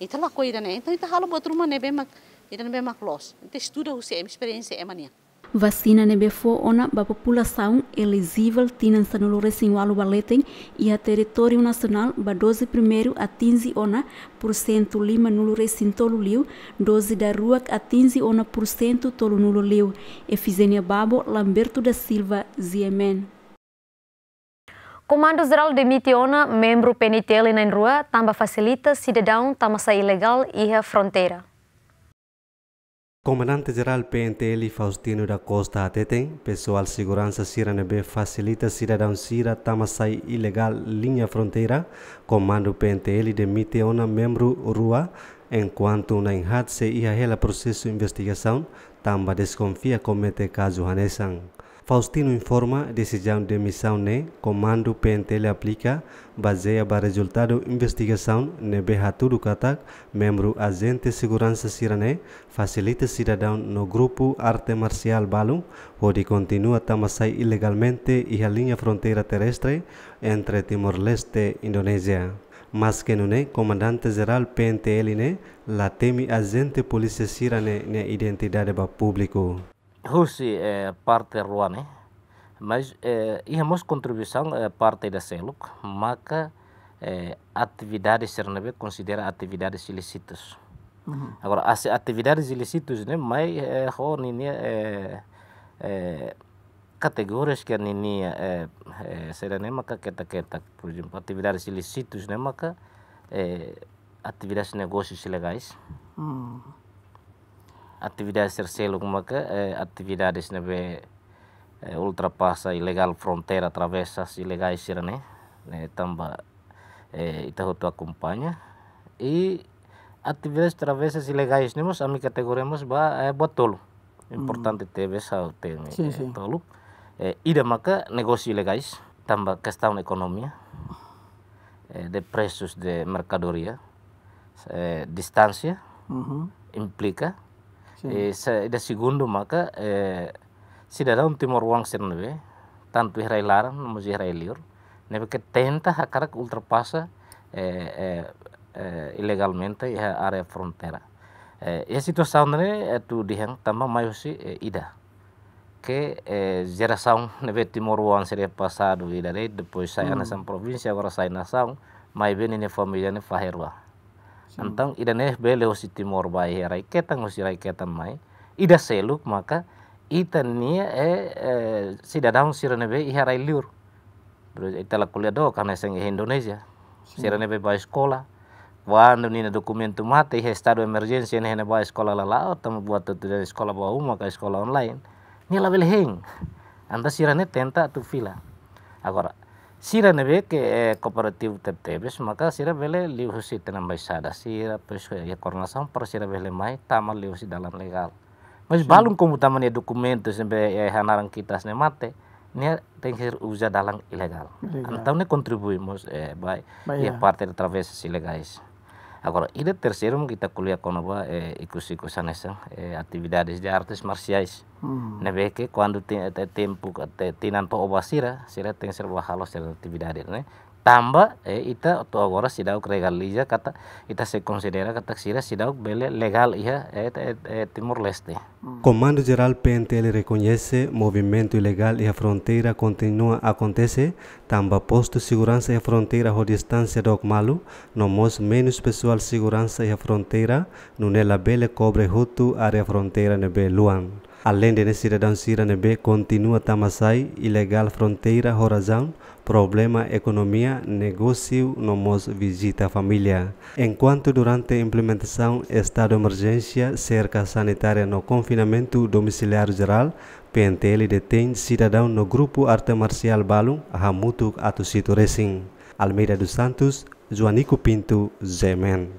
ita la koida ne então ita então, halo bot ruma be mak ita ne be mak los ita então, estuda o se experiência é mania Vacina nebe fo ona ba população elegível tinan sanulu resinwalu baleten e a território nacional ba 12 primeiro a 15 ona por cento lima nulo resin tolu liu, 12 da rua a 15 ona por cento tolu nulo liu. Efizenia Babo, Lamberto da Silva, Ziemen. Comando Geral demitiona membro PNTL na rua, também facilita cidadão tamasa ilegal e a fronteira. Comandante Geral PNTL Faustino da Costa Ateten, pessoal segurança Siranebe facilita cidadão Sira Tamasai ilegal linha fronteira, comando PNTL demitiona uma membro rua, enquanto na enhatse e a processo de investigação, também desconfia comete caso Hanesan. Faustino informa a decisão de missão ne comando PNTL aplica baseia para resultado investigação ne Berratudo Katak, membro agente segurança Sirane, facilita cidadão no grupo arte marcial Balum, onde continua tamassai ilegalmente e a linha fronteira terrestre entre Timor-Leste e Indonésia. Mas que não é comandante-geral PNTL ne, la teme agente polícia Sirane ne identidade ba público. Rússia é partai Ruane, mas a eh, nossa contribuição é parte da CELUC, maka eh, atividades CERNB considera atividades ilícitas. Uhum. Agora, as atividades ilícitas, né, mas é, nini, é, é, categorias que a nini é, é, será né, maka keta tá, tá, por exemplo, atividades ilícitas, né, maka é, atividades negócios ilegais. Uhum. actividades cercelo como que eh, actividades nebe eh, ultrapasa ilegal fronteira travesas ilegais ira né né tamba é, eh, ita hotu acompanha e atividades travessas ilegais nemos categoria categoremos ba é botolo mm. importante te teve sa tem sí, eh, tolo eh, ida maka negócio ilegais tamba questão economia eh, de preços de mercadoria eh, distância uh -huh. implica Hmm. Eh, e da segundo maka eh, si dalam timor wang sendiri tantu hirai laran muzi hirai liur nebe ke tenta hakarak ultrapasa eh, ilegalmente ya area frontera ya situ ne tu dihang tambah mayu si ida ke eh, geração neve timor wang seria passado ida ne depois saya hum. provinsi agora sai nação mas bem ne família ne antang idane bele osi timor bai herai ketang osi rai ketan mai ida seluk maka itan nia e, e dadang si rene be iharai liur itala kuliah do karena seng e Indonesia rene be bai sekolah Wan nina dokumen tu mate he estado emergency ene ne bai sekolah lala tamu buat tu dari sekolah bau maka sekolah online ni label heng anta rene tenta tu fila agora sira nebe ke kooperatif eh, tetebes maka sira bele liusi tenam sada sira pues eh, ya sam per sira bele mai tamal liusi dalam legal mas balung komu taman ya tu sembe ya hanaran kita sne mate ni tengkir uza dalam ilegal antau ne kontribui mus eh bai ya partai de ilegalis. Agora ida e terceiro kita um kuliah kono ba e ikus-ikusan e aktividades atividades de artes marciais. Hmm. Nebe que quando tem tempo tinan to obasira, sira tem ser bahalo ser atividade, ne tamba eh, ita agora sidauk legal ija kata ita se considera kata sira sidauk bele legal ija Timor Leste. Mm. Comando Geral PNTL reconhece movimento ilegal e a fronteira continua a acontecer, tamba posto de segurança e a fronteira a distância do malu no mos menos pessoal segurança e a fronteira, no nela bele cobre hutu área fronteira nebe Luan. Além de cidadão Sira Nebe continua tamasai ilegal fronteira horazão, problema economia, negócio nomos visita a família. Enquanto durante a implementação estado de emergência, cerca sanitária no confinamento domiciliar geral, PNTL detém cidadão no grupo arte marcial Balu, Ramutuk Atusito Racing. Almeida dos Santos, Joanico Pinto, Zemen.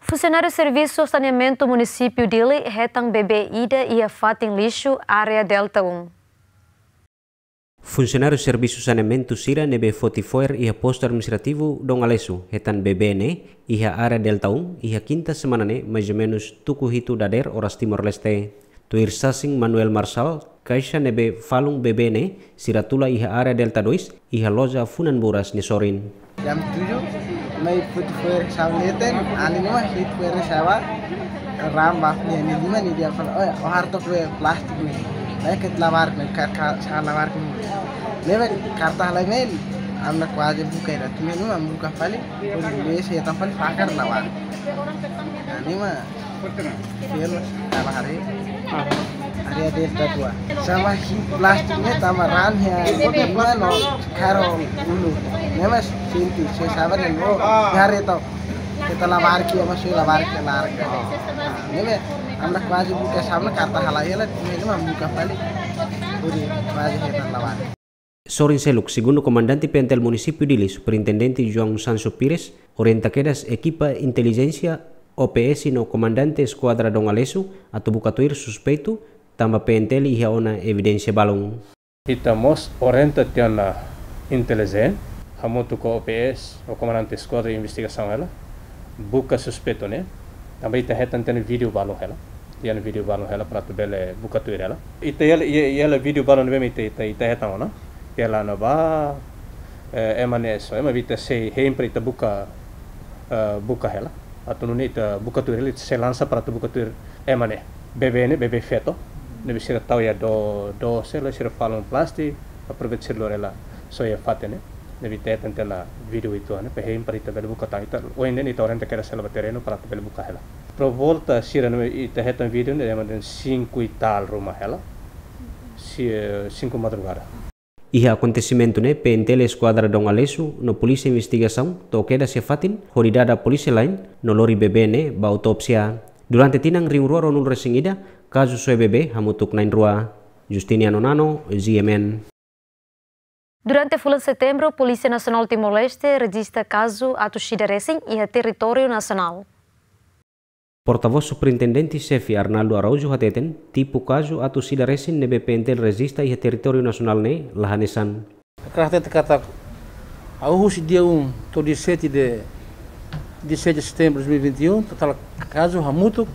Funcionários do Serviço Saneamento Município Dili retam bebê Ida e em lixo, área Delta 1. Serviço de Saneamento sira nebe fotifoer e posto administrativo dong alesu etan BBN a área 1, e a quinta semana ne mais ou menos tuku hitu dader oras Timor Leste. Tuir sasing Manuel Marsal kaisa nebe falung BBN siratula e a área delta 2 a loja funan buras ne Jam 7 mai fotifoer sableten alinua hit e, fuere sawa ram bahni ni dima ni dia fal oh harto fuer plastik nih Mereka lavar me cara lavar me. Leva carta hala me. Amna kuaje buka ira. Tumi nu am buka fali. Leva se yatam fali pakar lavar. Ani ma. Feel ala hari. Hari ada dua. Sama hi plastiknya tamaran ya. Oke mana karo ulu. Nema sinti. Saya sabar yang lo. Hari tau. Kita lavar kia masih lavar kia lavar kia. Nema আমরা quase সামনে পালি পুরি হেতার Sorin Seluk, segundo comandante penal del municipio de Ili, superintendente Sancho Pires, orienta que las equipa inteligencia OPS no comandante escuadra Don Alesu, a tubucatuir suspeito, tamba penal y una evidencia balón. Estamos orientación a inteligencia, hamotu ko OPS, o comandante escuadra de investigación, buca suspeito, né. Tamba ita hetan tena video balon hela. Yana video balon hela para tu buka tu hela. Ita yela yela e, video balon ona. Yela no ba ema eh, neso ema vita se hempre ita buka eh, buka hela. Atau nuni ita buka tu se lansa para tu buka tu ema ne. Bebe bebe feto. Ne bisira tau ya do do se la sira falon plasti. Aprovechar lorela soja fatene. tetan tela video itu ane pehein imparita bel buka taita den ita orang tekera sela batereno para bel buka hela. Pro volta sirano ita hetan video ne den cinco ital rumah hela. Cinco madrugada. Είχε acontecimento ne pentele esquadra dong Alesu no polisi investigasam toke da se fatin horidada polisi lain no lori bebe ne ba autopsia durante tinang ring ruaro nul resingida kasus bebe hamutuk nain rua Justiniano Nano GMN Durante a Fula de Setembro, a Polícia Nacional Timor-Leste registra caso a Tuxiderecem e a território nacional. Portavoz Superintendente-Chefe Arnaldo Araújo Hateten, tipo caso a Tuxiderecem nebe pentel resista e a território nacional ne lahanesan. Karate kata Araújo dia 1, dia 17 de 17 de setembro de 2021, total caso hamutuk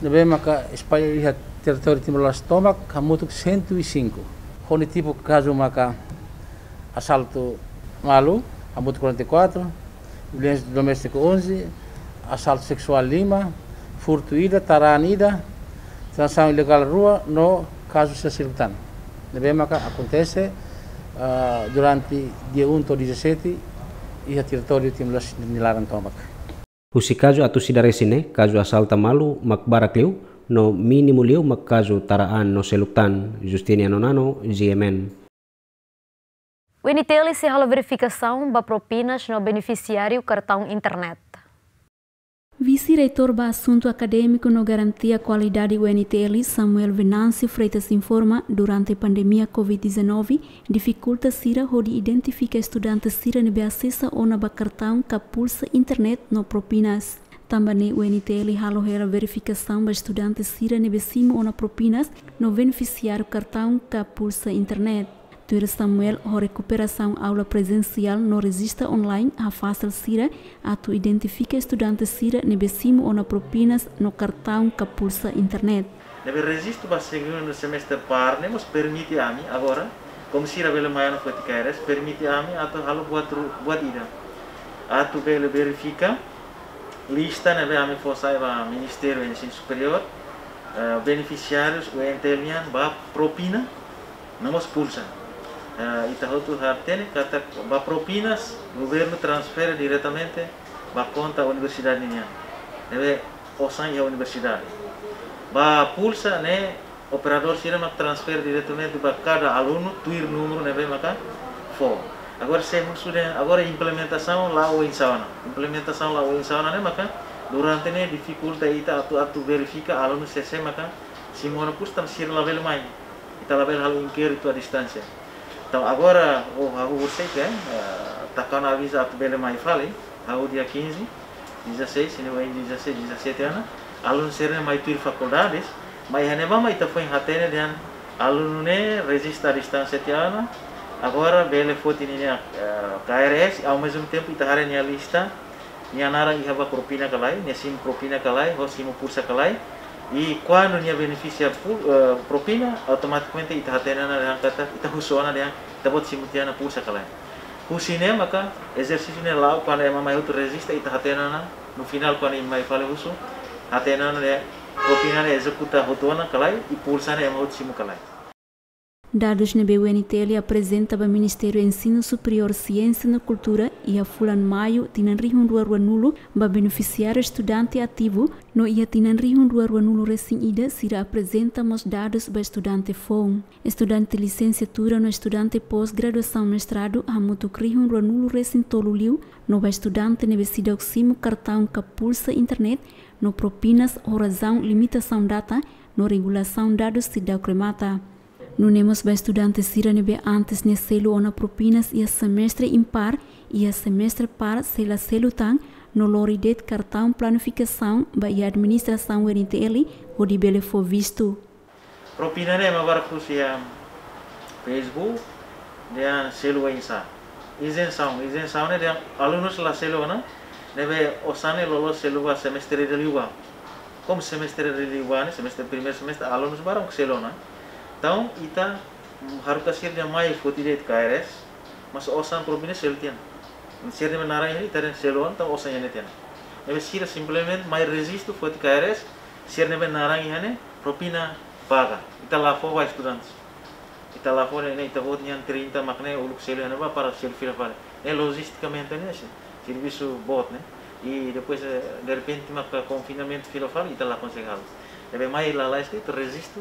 nebe maka espalha território Timor-Leste tomak hamutuk 105. Hone tipo caso maca assalto malu, abuso 44, e violência doméstica 11, assalto sexual 5, furto ida, taranida, transação ilegal rua no caso Cecilitano. Nebemaca acontece uh, durante dia 1 atau 17 ia território Timor-Leste nilaran tombak. Usi caso atu sidaresine, caso assalta malu makbarakliu, no minimuliu mak caso taraan no seluktan, Justiniano Nano, GMN. O NTL encerra a verificação da propinas no beneficiário cartão internet. Vice-reitor do assunto acadêmico no Garantia Qualidade UNTL, Samuel Venâncio Freitas informa, durante a pandemia COVID-19, dificulta Sira de identificar estudantes Sira no acessa ou na cartão que pulsa internet no propinas. Também o NTL haloheira verificação para estudantes Sira no ou na propinas no beneficiário cartão que pulsa internet. Deur Samuel a recuperação aula presencial no resista online a fácil Cira, a tu identifica estudante Cira, nebesimo ou na propinas no cartão que pulsa internet. Nebe resisto ba segundo semestre par nemos permite a mim agora como sira belo maiano foticares permite a mim ato halo boa buat a tu vele verifica lista neve a mim fossai ba ministério ensino superior eh, beneficiários o entelmian ba propina nemos pulsa. Eh, Itahotu Hartene kata va propinas, governo transfere diretamente va conta a universidade niña. Deve osan ya universidade. Ba pulsa né operador cinema transfere diretamente para cada aluno tuir número nebe maka for. Agora se sudah agora implementação lá o insana. Implementação lá o insana né maka durante ne dificulta ita atu atu verifica aluno CC maka simona custam sir label mai. Ita e label hal inquérito a distância. Então agora o Raul você quer, tacando a visa que bele mais Raul dia 15, 16, se não vai 16, 17 anos, aluno serem mais tudo faculdades, mas ele vai mais tá, foi em Ratene de é aluno né, resiste à distância de ano, agora bele foi tinha é, eh, KRS, ao mesmo tempo itahare nia lista, nia nara ia propina calai, nia sim propina kalai, hosimo cursa calai, i cuando ya beneficia uh, propina, automáticamente ita na dengan kata, ita husuana dengan ita buat simutiana pusa kalian. Husine maka exercício lau quando ema mai hutu resista ita hatenana no final quando ema mai fale husu hatenana de propina de executa hutuana kalai e pulsana ema hutu simu kalai. Dados na BUNTL apresenta para o Ministério do Ensino Superior Ciência e Cultura e a Fulan Maio Tinanrihun do Aruanulo para beneficiar estudante ativo no ia Tinanrihun do Aruanulo recém-ida se apresenta os dados para estudante FON. Estudante licenciatura no estudante pós-graduação mestrado a Mutukrihun do Aruanulo recém-toluliu no estudante Universidade Oximo cartão capulsa internet no propinas horazão limitação data no regulação dados se da cremata. Nunemos ba estudiantes siranebe antes ne selu ona propinas el semestre impar y el semestre par se la selu tang no lo det cartão planificación ba administración administração WNTL o di bele for visto. Propina ne ma barcus Facebook, Facebook dia selu insa. izen saun ne dia alunos la selu ona nebe osane lolo selu ba semestre de liwa. Como semestre de liwa ne semestre primeiro semestre alunos barão selu ona. Então, kita harta sirnya mai foti det KRS mas osan probinya seltian. Sirnya menara ini taren selon tam osan yang tian. Ebe sira simplement mai resisto foti KRS sirnya menara ini propina paga. Kita lafo wa estudantes. Kita lafo ini kita foti yang 30 makne uluk selo yang apa para selfie para. É logisticamente né, serviço bot, né? E depois eh, de repente marca confinamento filofar e tá lá consegue algo. É bem mais lá lá escrito resisto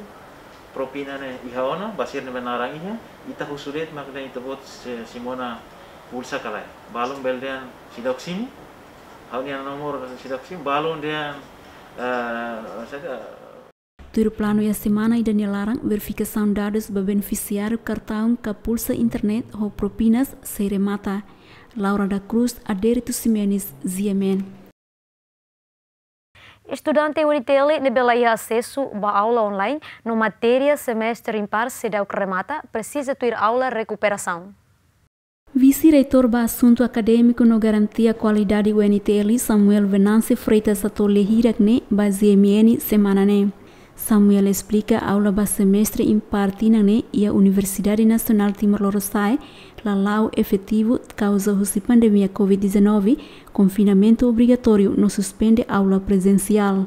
propinane ihaona basir ne benaranginya ita husuret makna itu bot simona pulsa kalai balon beldean hau haunian nomor sidoksim balon dean uh, Tur plano ya semana ida Daniel Larang verificação dados do beneficiário cartão pulsa internet ho propinas seremata. Laura da Cruz, aderitu simenis Ziemen. Estudante Unitele nebelaia acesso a aula online no matéria semestre impar que remata precisa ter aula recuperação. Vice-reitor do assunto acadêmico no garantia qualidade UNTL Samuel Venance Freitas Atole Hirakne semana nem Samuel explica aula ba semestre impar tinane e a Universidade Nacional Timor-Leste Lalau efetivo causa se pandemia COVID-19, confinamento obrigatório não suspende aula presencial.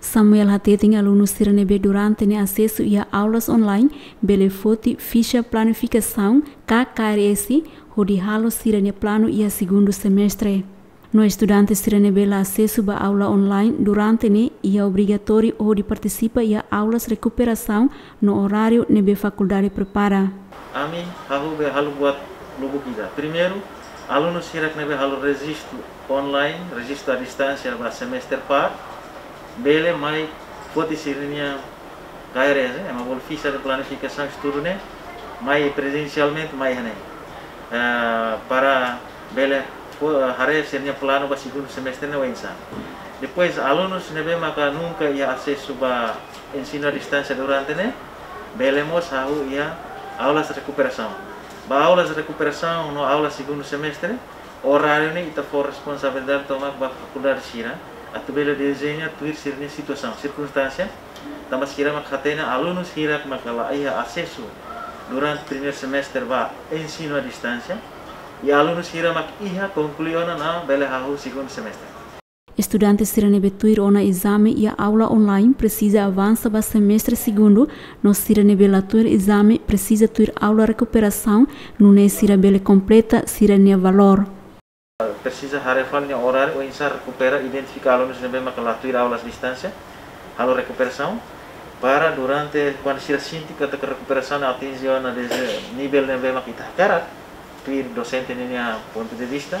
Samuel Haté tem alunos Siranebe durante o né, acesso a aulas online, Belefote ficha planificação KKRS, rodihalo Sirane plano e a segundo semestre. No estudante Siranebe o acesso a aula online durante o né, e é obrigatório ou de participa e a aulas recuperação no horário a né, faculdade prepara. Amin, halu buat Lubukida. Primeiro, alunos irá que o registro online, registro à distância, para semestre par, bele mai pode ser minha carreira, é uma boa ficha de planificação estudo, né? presencialmente, mais né? Uh, para bele ser seria plano para segundo semestre na Wensa. Depois, alunos que nunca ia acesso para ensino à distância durante, né? Belemos, ia aulas de recuperação ba aulas de recuperação no aula segundo semestre horário ni ita for responsabilidade tomar ba faculdade sira atu bela desenha tuir sirne situação circunstância tamas kira makhatena alunos kira makala ia acesso durante o primeiro semestre ba ensino à distância e alunos kira mak iha concluiona na bela hahu segundo semestre Estudantes irão repetir ona exame e a aula online precisa avançar para semestre segundo, nós irá revelar exame precisa ter aula recuperação, não é se bele completa, se valor. Precisa harefal o horário, o INSA recupera, identificar alunos também para ter aulas distância, aula recuperação, para durante quando se sinti que a recuperação atinge o nível também para kita cara, docente linha ponto de vista,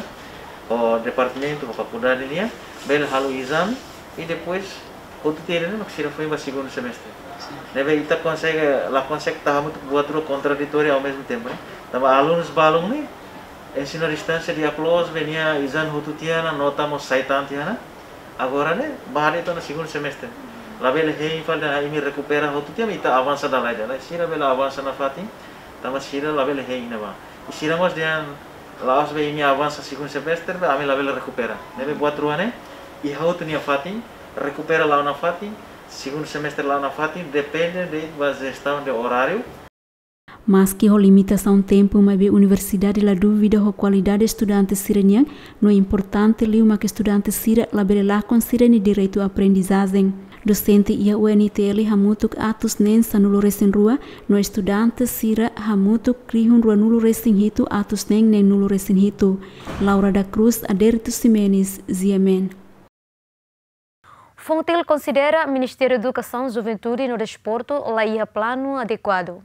o oh, departamento para faculdade nia bel halo exame e depois outro tira né que foi para segundo semestre deve ita consegue lá consegue tá muito boa tudo contraditório ao mesmo tempo né tava alunos balão né ensino à distância de aplausos venia exame rotutiana notamos mo saitantiana agora né Bahari então no segundo semestre lá bel rei fala aí me recupera rotutiana ita avança da lá já né sira bela avança na fatin tava mas dian la os vei mia avansa secund semestre, ame la vela recupera. Neve boatru ane, i hau tenia fatin, recupera la una fatin, segundo semestre lá na FATI depende da de gestão de horário. Mas que ho limitação tempo uma be universidade la dúvida ho qualidade estudante sirenian, no é importante li uma que estudante sira la bela com sirene direito à aprendizagem. Docente ia UNTL hamutuk atus nen nulo resen rua, no estudante sira hamutuk krihun rua nulo resen hitu atus neng neng nulo hitu. Laura da Cruz Aderto Simenes, Ziemen. Fontil considera Ministério da Educação, Juventude e no Desporto laia plano adequado.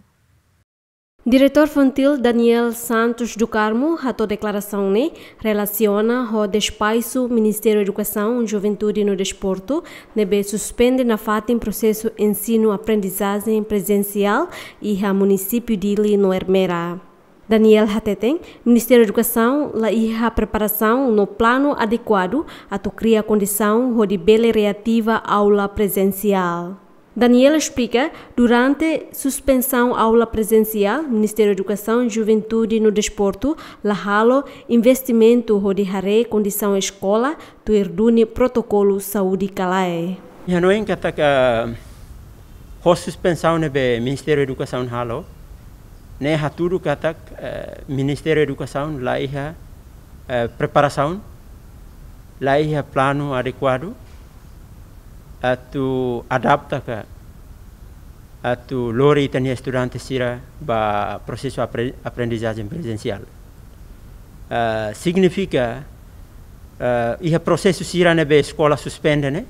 Diretor Fantil Daniel Santos do Carmo, a tua declaração, né, relaciona o despaço Ministério da Educação, Juventude no Desporto, né, suspende na FAT processo ensino-aprendizagem presencial e a município de Ili no Hermera. Daniel Hateten, Ministério da Educação, la a preparação no plano adequado a tu cria condição de bela reativa aula presencial. Daniela explica, durante suspensão aula presencial, Ministério da Educação, Juventude no Desporto, Lahalo, Investimento Rodihare, Condição Escola, tuerduni Protocolo Saúde Calae. Já não é que a eh, suspensão do né, Ministério da Educação Halo, né hatudo que a eh, Ministério da Educação lá eh, preparação, lá plano adequado, atu adapta atu lori tania estudantes ira ba processo apre, aprendizagem presencial. Uh, significa uh, ah, ia processo sira nebe escola suspende ne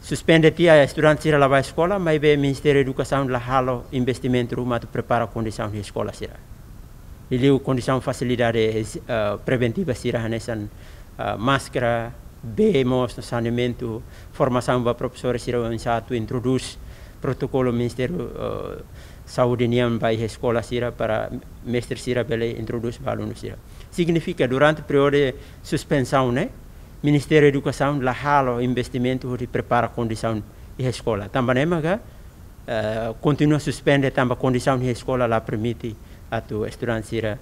suspende pia estudantes sira lava escola mas be ministério da educação la halo investimento ruma tu prepara condição de escola sira liliu condição facilidade uh, preventiva sira hanesan uh, máscara BMOS no saneamento, formação para professores irão insato, introduz protocolo Ministério uh, Saúde União para escola Sira para mestre Sira Bele, introduz para aluno Sira. Significa durante o período de suspensão, né? Ministério da Educação lá o investimento de prepara a condição de escola. Também maga uh, eh, continua suspender também a condição de escola lá permite a tu estudante Sira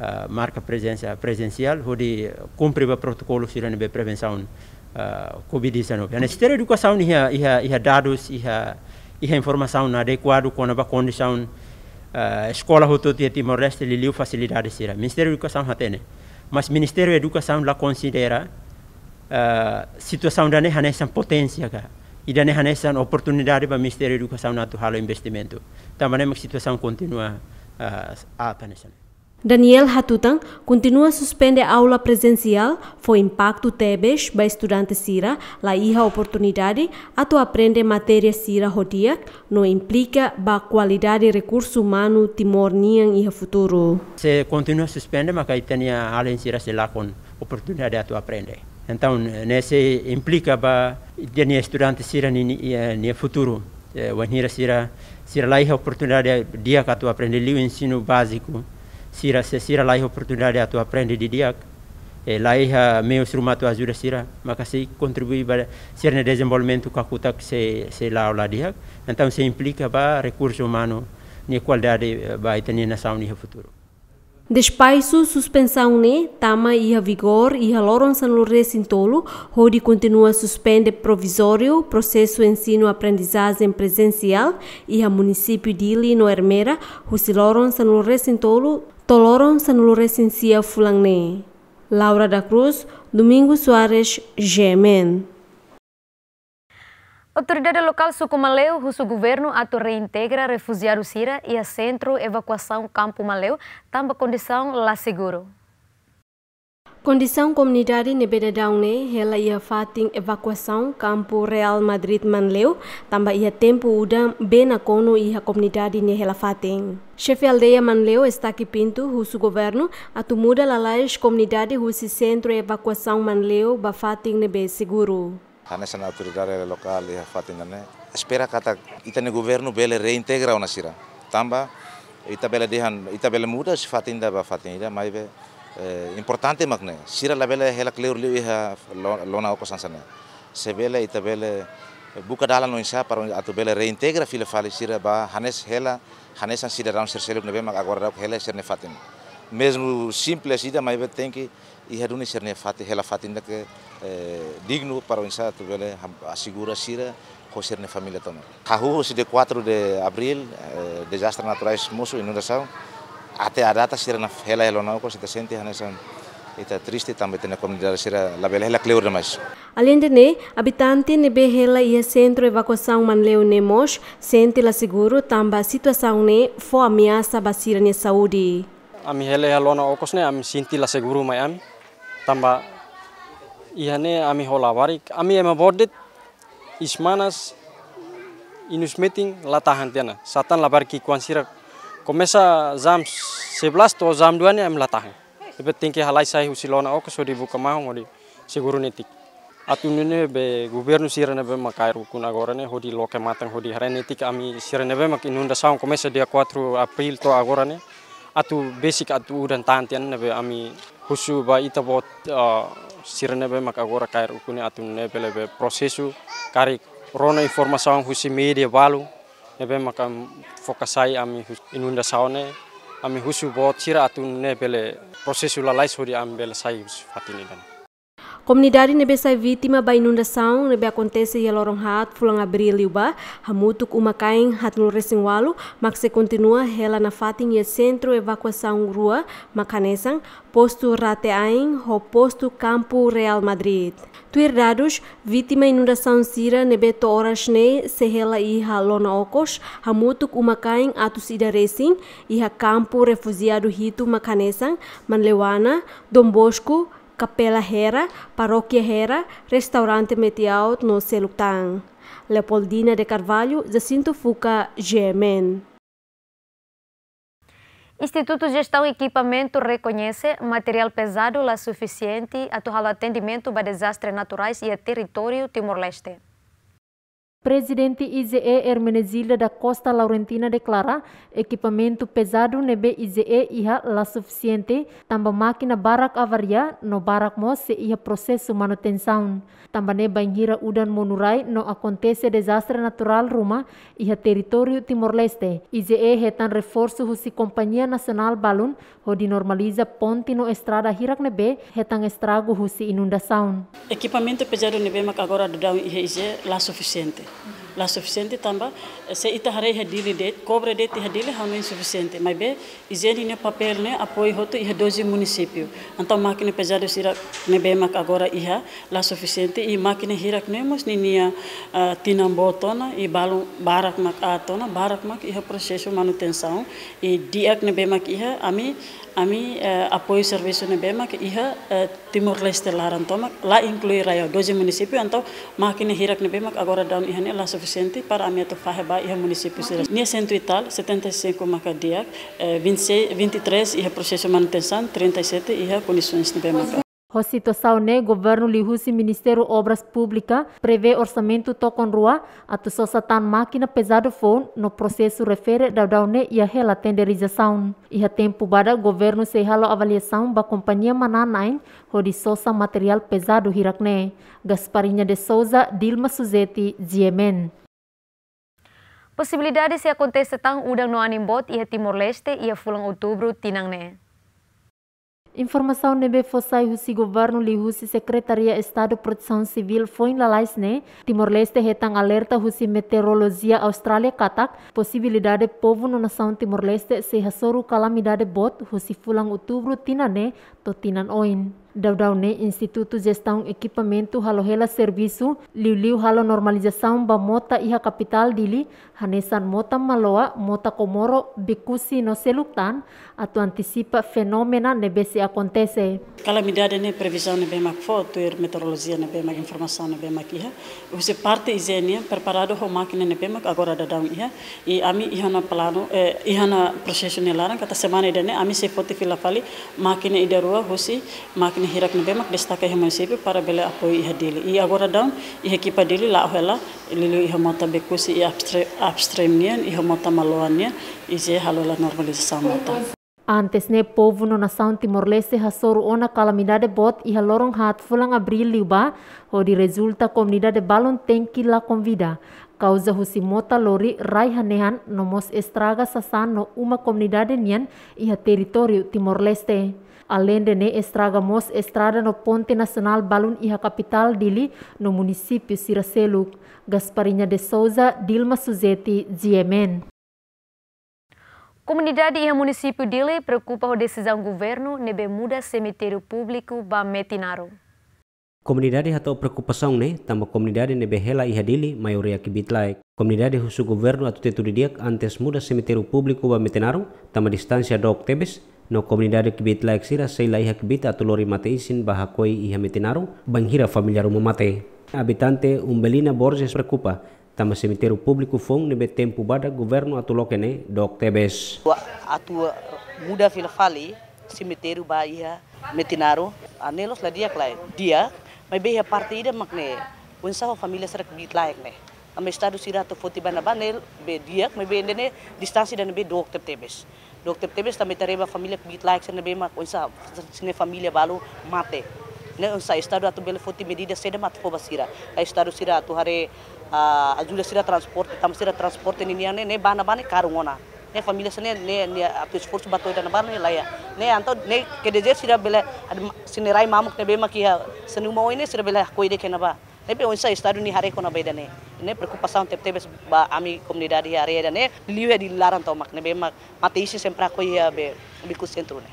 uh, marca presença presencial, onde cumpre o protocolo sobre prevenção uh, COVID-19. O Ministério de educação e dados e informação adequada com a condição uh, escola rototia Timor-Leste lhe facilidade O Ministério da Educação tem, mas Ministério da Educação lá considera uh, situação da nessa potência cá e da nessa oportunidade para o Ministério da Educação natural investimento. Também é uma situação continua uh, alta Daniel Hatutang, continua a suspender a aula presencial, foi impacto tebes para estudante Sira, la iha oportunidade a to aprende matéria Sira rodia, não implica ba qualidade de recurso humano timor nian iha futuro. Se continua suspender, mas aí tinha aula Sira se lá com oportunidade a to aprender. Então, nesse implica ba tinha estudante Sira ni futuro. Wanhira eh, Sira, Sira lá iha oportunidade dia que to aprender o ensino básico. Sira, se Sira lá é oportunidade, tu aprende de dia. E eh, lá é ah, meio surma tu ajuda Sira, mas se contribui para Sira no desenvolvimento que acuta que se, se lá lá dia. Então se implica para recurso humano, nem qualidade vai eh, ter nação no futuro. Despaiso suspensão ne, tama e a vigor iha loron san lore sintolo, hodi continua suspende provisório processo ensino-aprendizagem presencial e a município de Ili no Hermera, husi loron san lore sintolo Tolorong senlure sincia fulang ne. Laura da Cruz, Domingo Soares, Gemen. Autoridade local Sucumaleu, russo governo ato reintegra refugiados Sira e a centro evacuação Campo Maleu, tamba condição lá seguro. Condição comunitária ne bedadang ne ela ia fating evacuação campo Real Madrid Manleu, tamba ia tempo uda bena e ia comunidade ne ela fating. Chefe aldeia Manleu está aqui pinto russo governo atumuda lalais comunidade russo centro evacuação Manleu ba fating ne be seguro. Hanesan autoridade local ia fating ne espera ita itane governo bele reintegra una sira. Tamba itabela dehan bele muda se fating da ba fating ida maibe eh, importante makne sira labele helak leur liu ha lona oko sansana sebele itabele eh, buka dala no insa para atu bele reintegra file fale sira ba hanes hela hanes an sira ram ser seluk nebe mak agora rak hela ser ne fatin mesmo simples ida mas tem que iha duni ser ne fati hela fatin que eh, digno para insa atu bele asegura sira ser ne família também. Cahu, de 4 de abril, desastre naturais moço, inundação, Até a data se na hela hela não, se sente nessa ita triste também tem a comunidade se la bela hela cleura mais. Além de ne, habitante ne behela ia centro evacuação manleu ne mosh, sente la seguro tamba situação ne fo ameaça basira ne saúde. Ami hela helo não, ocos ne ami senti la seguro mai ami tamba ne ami warik, ami ema bodit ismanas inus meeting latahan tiana satan labar ki sirak Komesa zam sebelas to jam 2 ni am latah. Tapi tingki halai sai husilona ok so dibuka mah ngodi siguru Atun ini be gubernur sirene be makai rukun agora ne hodi loke matang hodi hare netik ami sirene be mak inunda saung komesa dia 4 April to agora ne. Atu basic atu udan tantian ne be ami husu ba ita bot uh, sirene be mak agora kai rukun atunune be prosesu karik rona informasaung husi media balu. be makam fokusai ami inunda saune ami husu bo tira atun ne bele prosesu lalai suri am bele sai fatini dan Komunidade nebe sai vítima ba inundação nebe acontece ia lorong hat fulang abril iba hamutuk uma kain hat nuresing walu mak se continua hela na fatin ia centro evacuação rua makanesang posto rate ain ho posto campo Real Madrid. Tuir dados vítima inundação sira nebe to horas ne se hela iha lona okos hamutuk uma kain atus ida racing iha campo refugiado hitu makanesang manlewana Dom Capela Hera, Paróquia Hera, Restaurante Meteaut no Selutang. Leopoldina de Carvalho, Jacinto Fuca, GMN. Instituto Gestão e Equipamento reconhece material pesado lá suficiente a atendimento para desastres naturais e a território Timor-Leste. Presidente IZE Hermenegilda da Costa Laurentina declara equipamento pesado nebe IZE iha la suficiente tamba máquina barak avaria no barak mo se iha processo manutenção. Tamba ne banhira udan monurai no acontece desastre natural ruma iha territorio Timor-Leste. IZE hetan reforço husi Companhia Nacional Balun hodi normaliza pontino no estrada hirak nebe hetan estrago husi inundação. Equipamento pesado nebe mak agora do iha IZE la suficiente. la suficiente tamba se ita hare hadili de cobra de ti hadili hama suficiente mas be izeni ne papel ne apoio hoto iha 12 município então máquina pesado sira ne be mak agora iha la suficiente e máquina hirak ne mos ni nia uh, tinambotona e balu barak mak atona barak mak iha processo manutenção e diak ne be mak iha ami ami uh, eh, apoio serviço bema que iha uh, Timor Leste laran tomak la inclui raya 12 município antau máquina hirak bema agora down iha ne la suficiente para ami fahe ba iha município sira nia sentu ital 75 e maka dia uh, 26 23 iha processo manutenção 37 e iha condições bema sau ne, governo li husi Ministeru Obras Pública, prevê orçamento tokon rua atu sosatan máquina pesado fon no processo refere daudau ne ia rela tenderização. Ia tempu bada governo se halo avaliação ba companhia mananain di sosa material pesado hirakne. Gasparinha de Souza, Dilma Suzeti, Ziemen. Possibilidade se acontece tang udang no animbot ia Timor-Leste ia fulang outubro tinang ne. Informação nebe fossai husi governo li husi Secretaria Estado Proteção Civil foi lalais né. Timor-Leste retang alerta husi meteorologia Austrália katak possibilidade povo no nação Timor-Leste se hasoru calamidade bot husi fulang outubro tina né to tinan oin. Dau-dau ne Instituto Gestão Ekipamentu halo hela servisu liu-liu halo normalizasaun ba mota iha kapital dili hanesan mota maloa mota komoro bikusi no selutan atau antisipa fenomena nebesi akontese. acontece. Calamidade ne previsau nebe mak foto ir er meteorologia nebe mak informação nebe mak iha. Use parte izenia preparado ho makine nebe mak agora dadau iha I ami iha na plano eh, iha na prosesu ne larang kata semana idane ami se foto filafali makine idarua wa hosi makin hirak ne bemak destaka he sepe para bela apo i hadili i agora down i hekipa dili la hela lilu i hamota be i i i halola normalização mota Antes ne povo no nação Timor-Leste hasoru ona calamidade bot iha lorong hat fulang abril liuba ho di resulta comunidade balon tenki la convida. Causa mota lori rai hanehan nomos estraga sasano uma comunidade nian iha território Timor-Leste além ne estraga mos estrada no ponte nacional Balun iha capital dili no município Siraseluk. Gasparinha de Souza, Dilma Suzeti Ziemen. Comunidade e município dele preocupa a decisão do governo nebe muda cemitério público ba Metinaro. Comunidade atau preocupação ne, tamba comunidade nebe hela iha dili maioria kibitlai. Comunidade husu governo atu tetu didiak antes muda cemitério publiku ba metinaru tamba distância dok tebes, no komunidad que bit laik sira sei lai hak bit atulori mate isin bahakoi ihamitinaru banghira umum mate. Habitante Umbelina Borges preocupa tama semiteru publiku fong nebe tempu bada governo atulokene dok tebes. Atua muda filfali semiteru bahia metinaru anelos la dia klai dia mai beha partida makne unsa família serak bit laik ne Amestadu estado sira foti bana banel be dia mai be distansi dan be dok tebes. Dokter Tebes também tereba família que lá que bema coisa sine família balu mate. Ne unsa estado atu bele foti medida seda mat fo basira. Ka estado sira atu hare ajuda sira transporte tam sira transporte ni niane ne bana bana karungona. Ne família sene ne ne atu esforço batoi dana bana ne laya. Ne anto ne kedejer sira bele sine rai mamuk ne bema kia sene mau ini sira bele koi de kenaba. Tapi orang onsa estádio ni hari kono ni. Ne preocupação tiap tebes ba ami area dan ini Liwe di laran tomak nebe mak mati isi sempre ia be biku centro ni.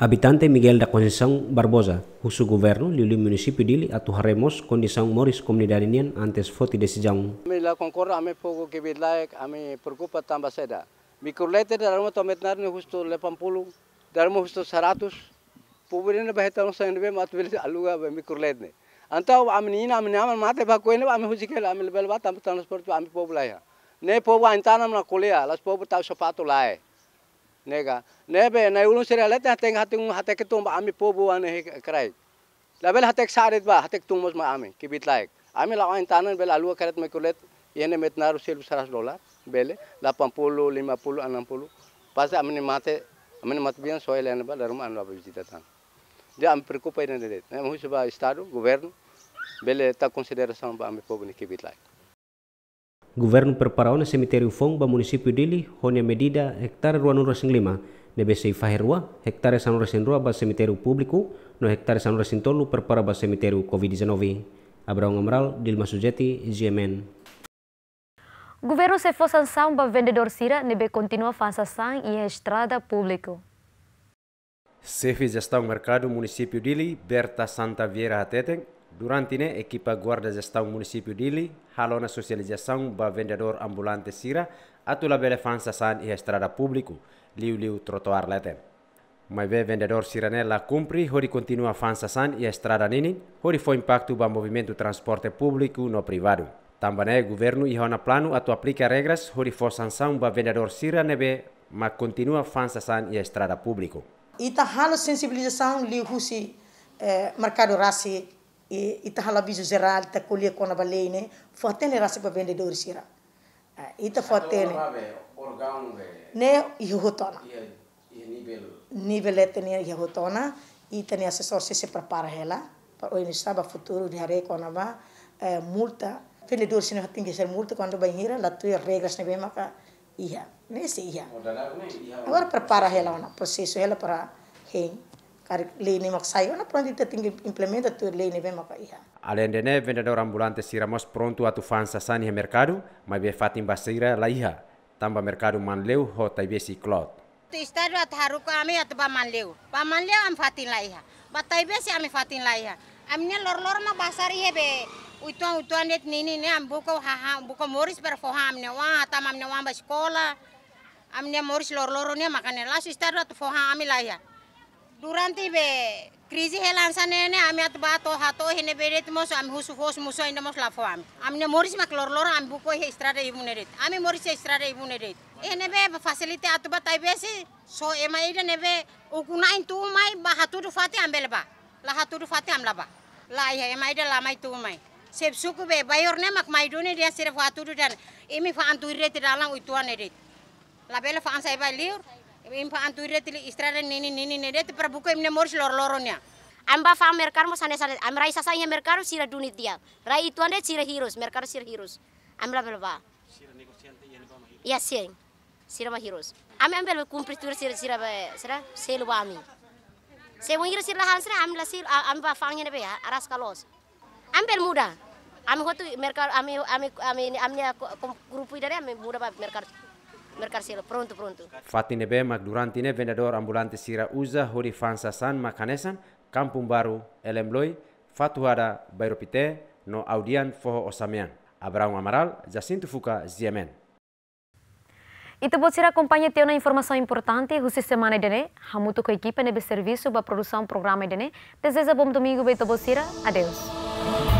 Habitante Miguel da Conceição Barbosa, o seu governo lhe município dele atuharemos condição moris comunidade nian antes foti jamu. Me la concordo ame poco que bidlaek ame preocupa tamba seda. Mikurlete darmo tometnar ni justo 80, darmo justo 100. Pobre ne bahetaron saya enbe mat beli aluga be mikurlete ಅಂತ ಆಮೇಲೆ ನೀನು ಆಮೇಲೆ ಆಮೇಲೆ ಮಾತೆ ಬಾಕು ಏನೋ ಆಮೇಲೆ ಹುಜಿಕೇಳ ಆಮೇಲೆ ಬೆಲ್ಬಾ ತಮ್ಮ ತನಸ್ಪರ್ತು ಆಮೇಲೆ ಪೋಬ್ಲಾಯ ನೇ ಪೋಬ ಇಂತ ನಮ್ಮ ಕೊಳೆಯ ಲಸ್ ಪೋಬ ತಾವು ಸಪಾತು ಲಾಯ ನೇಗ ನೇ ಬೇ ನೈ ಉಳು ಸಿರ ಅಲ್ಲ ಹತ್ತೆ ಹತ್ತೆ ಹತ್ತೆಕ್ಕೆ ತುಂಬ ಆಮಿ ಪೋಬು ಅನೆ ಕರಾಯ್ ಲಬೆಲ್ ಹತ್ತೆಕ್ ಸಾರಿದ್ ಬಾ ಹತ್ತೆಕ್ ತುಂಬ ಆಮೆ ಕಿ ಬಿತ್ಲಾಯಕ್ ಆಮೇಲೆ ಅವ ಇಂತಾನ ಬೆಲ್ ಅಲುವ ಕರೆತ್ ಮೇ ಕುಲೆತ್ ಏನೆ ಮೆತ್ನಾರು ಸಿಲ್ಪ್ ಸರಸ್ ಡೋಲಾ ಬೆಲೆ ಲಪ್ಪಂಪುಲು ಲಿಮಪುಲು ಅನಂಪುಲು ಪಾಸೆ ಆಮೇಲೆ ಮಾತೆ ಆಮೇಲೆ ಮತ್ಬಿಯನ್ ಸೋಯಲ್ ಏನಬ ಧರ್ಮ ಅನ್ಲಾ ಬಿಜಿತ ತಾನು me preocupa ainda direito. É né? muito para o Estado, o governo, ele está consideração para o povo que vive lá. Governo preparou no cemitério Fong, para município Dili, onde a medida hectare 205, nebesei faherua, hectare 102 para cemitério público, no hectare Tolo, prepara para o cemitério Covid-19. Abraão Amaral, Dilma Sujeti, GMN. Governo se for sanção para vendedor Sira, nebe continua a fazer sanção e estrada pública. Chefe de Gestão Mercado Município Dili, Berta Santa Vieira Hateten, durante a né, equipa Guarda Gestão Município Dili, halou na socialização para vendedor ambulante Sira, atula belefança san e estrada público, liu liu trotoar leten. Mas vê vendedor Siranella né, cumpre, hori continua fansa san e estrada nini, hori foi impacto para movimento transporte público no privado. Também né, o governo e Rona Plano atu aplica regras hori foi sanção para vendedor Sira nebe, mas continua fansa san e estrada público ita hala sensibilização li husi eh, mercado rasi e ita hala bisu geral ta colher com a balei né fatene rasi para vendedor sira eh, ita fatene né e hotona nível é etnia e hotona ita ne assessor se se prepara ela para o iniciar futuro de hare com a eh, multa vendedor sina tem que ser multa quando banheira lá tu é regras ne né, bem maca Iya, iha iya. nese iha agora kan prepara ela ya, ona processo ela para heng, kar leini mak maksai ona pronti te tingi implementa tu lei ne bema iha além de ne vendedor ambulante siramos pronto a tu fansa sani mercado ma be fatim basira la iha tamba mercado manleu ho si clot tu at haru ko ami atba manleu ba manleu am fatin la iha ba si ami fatin la iha amne lor lor ma basari be uitwan net nini ne am buko haha buko moris ber foha amne wa tam amne wa ba sekolah amne moris lor loro ne makane la sister tu foha amila ya duranti be krizi helan sane ne ami at ba to hato hene beret mos am husu hos muso inda mos la foam amne moris mak lor loro am buko he strada ibu ret ami moris he strada ibune ret ene be facility atu ba tai be si so ema ide ne be ukuna intu mai ba hatu fati ambelba la hatu fati amlaba la ya ema ide la mai tu mai sep suku be bayor ne mak maidone dia sirf waturu dan imi fa antuire tiralang uituane dit labela fa ansai ba liur imi fa antuire til istrare nini nini ne det prabuko imne mors lor loronya amba fa merkar mo sane sane amra isa sa merkar sira dunit dia rai ituane sira hirus merkar sira hirus amra belba sira negosiante yani ba ya sira sira ba hirus am ambel kumpri tur sira sira ba sira selu ba ami Sewang ira sira hal sira ambil sira amba fangnya be ya, aras kalos hampir muda. Ami hotu mereka ami ami ami ini amnya grupo dari ami muda pak mereka mereka sih pronto pronto. Fatine be magduranti ne vendedor ambulante sira uza hori fansa san makanesan kampung baru elemloi fatuhada Bayropite, no audian foho osamian. Abraham Amaral, Jacinto Fuka Ziemen. Itu buat sira kompanya tiona informasi importante, khusus semana dene, Hamutu ke a equipe nebe serviço para program programa dene. Deseja bom domingo, beito vocera. Adeus. Oh,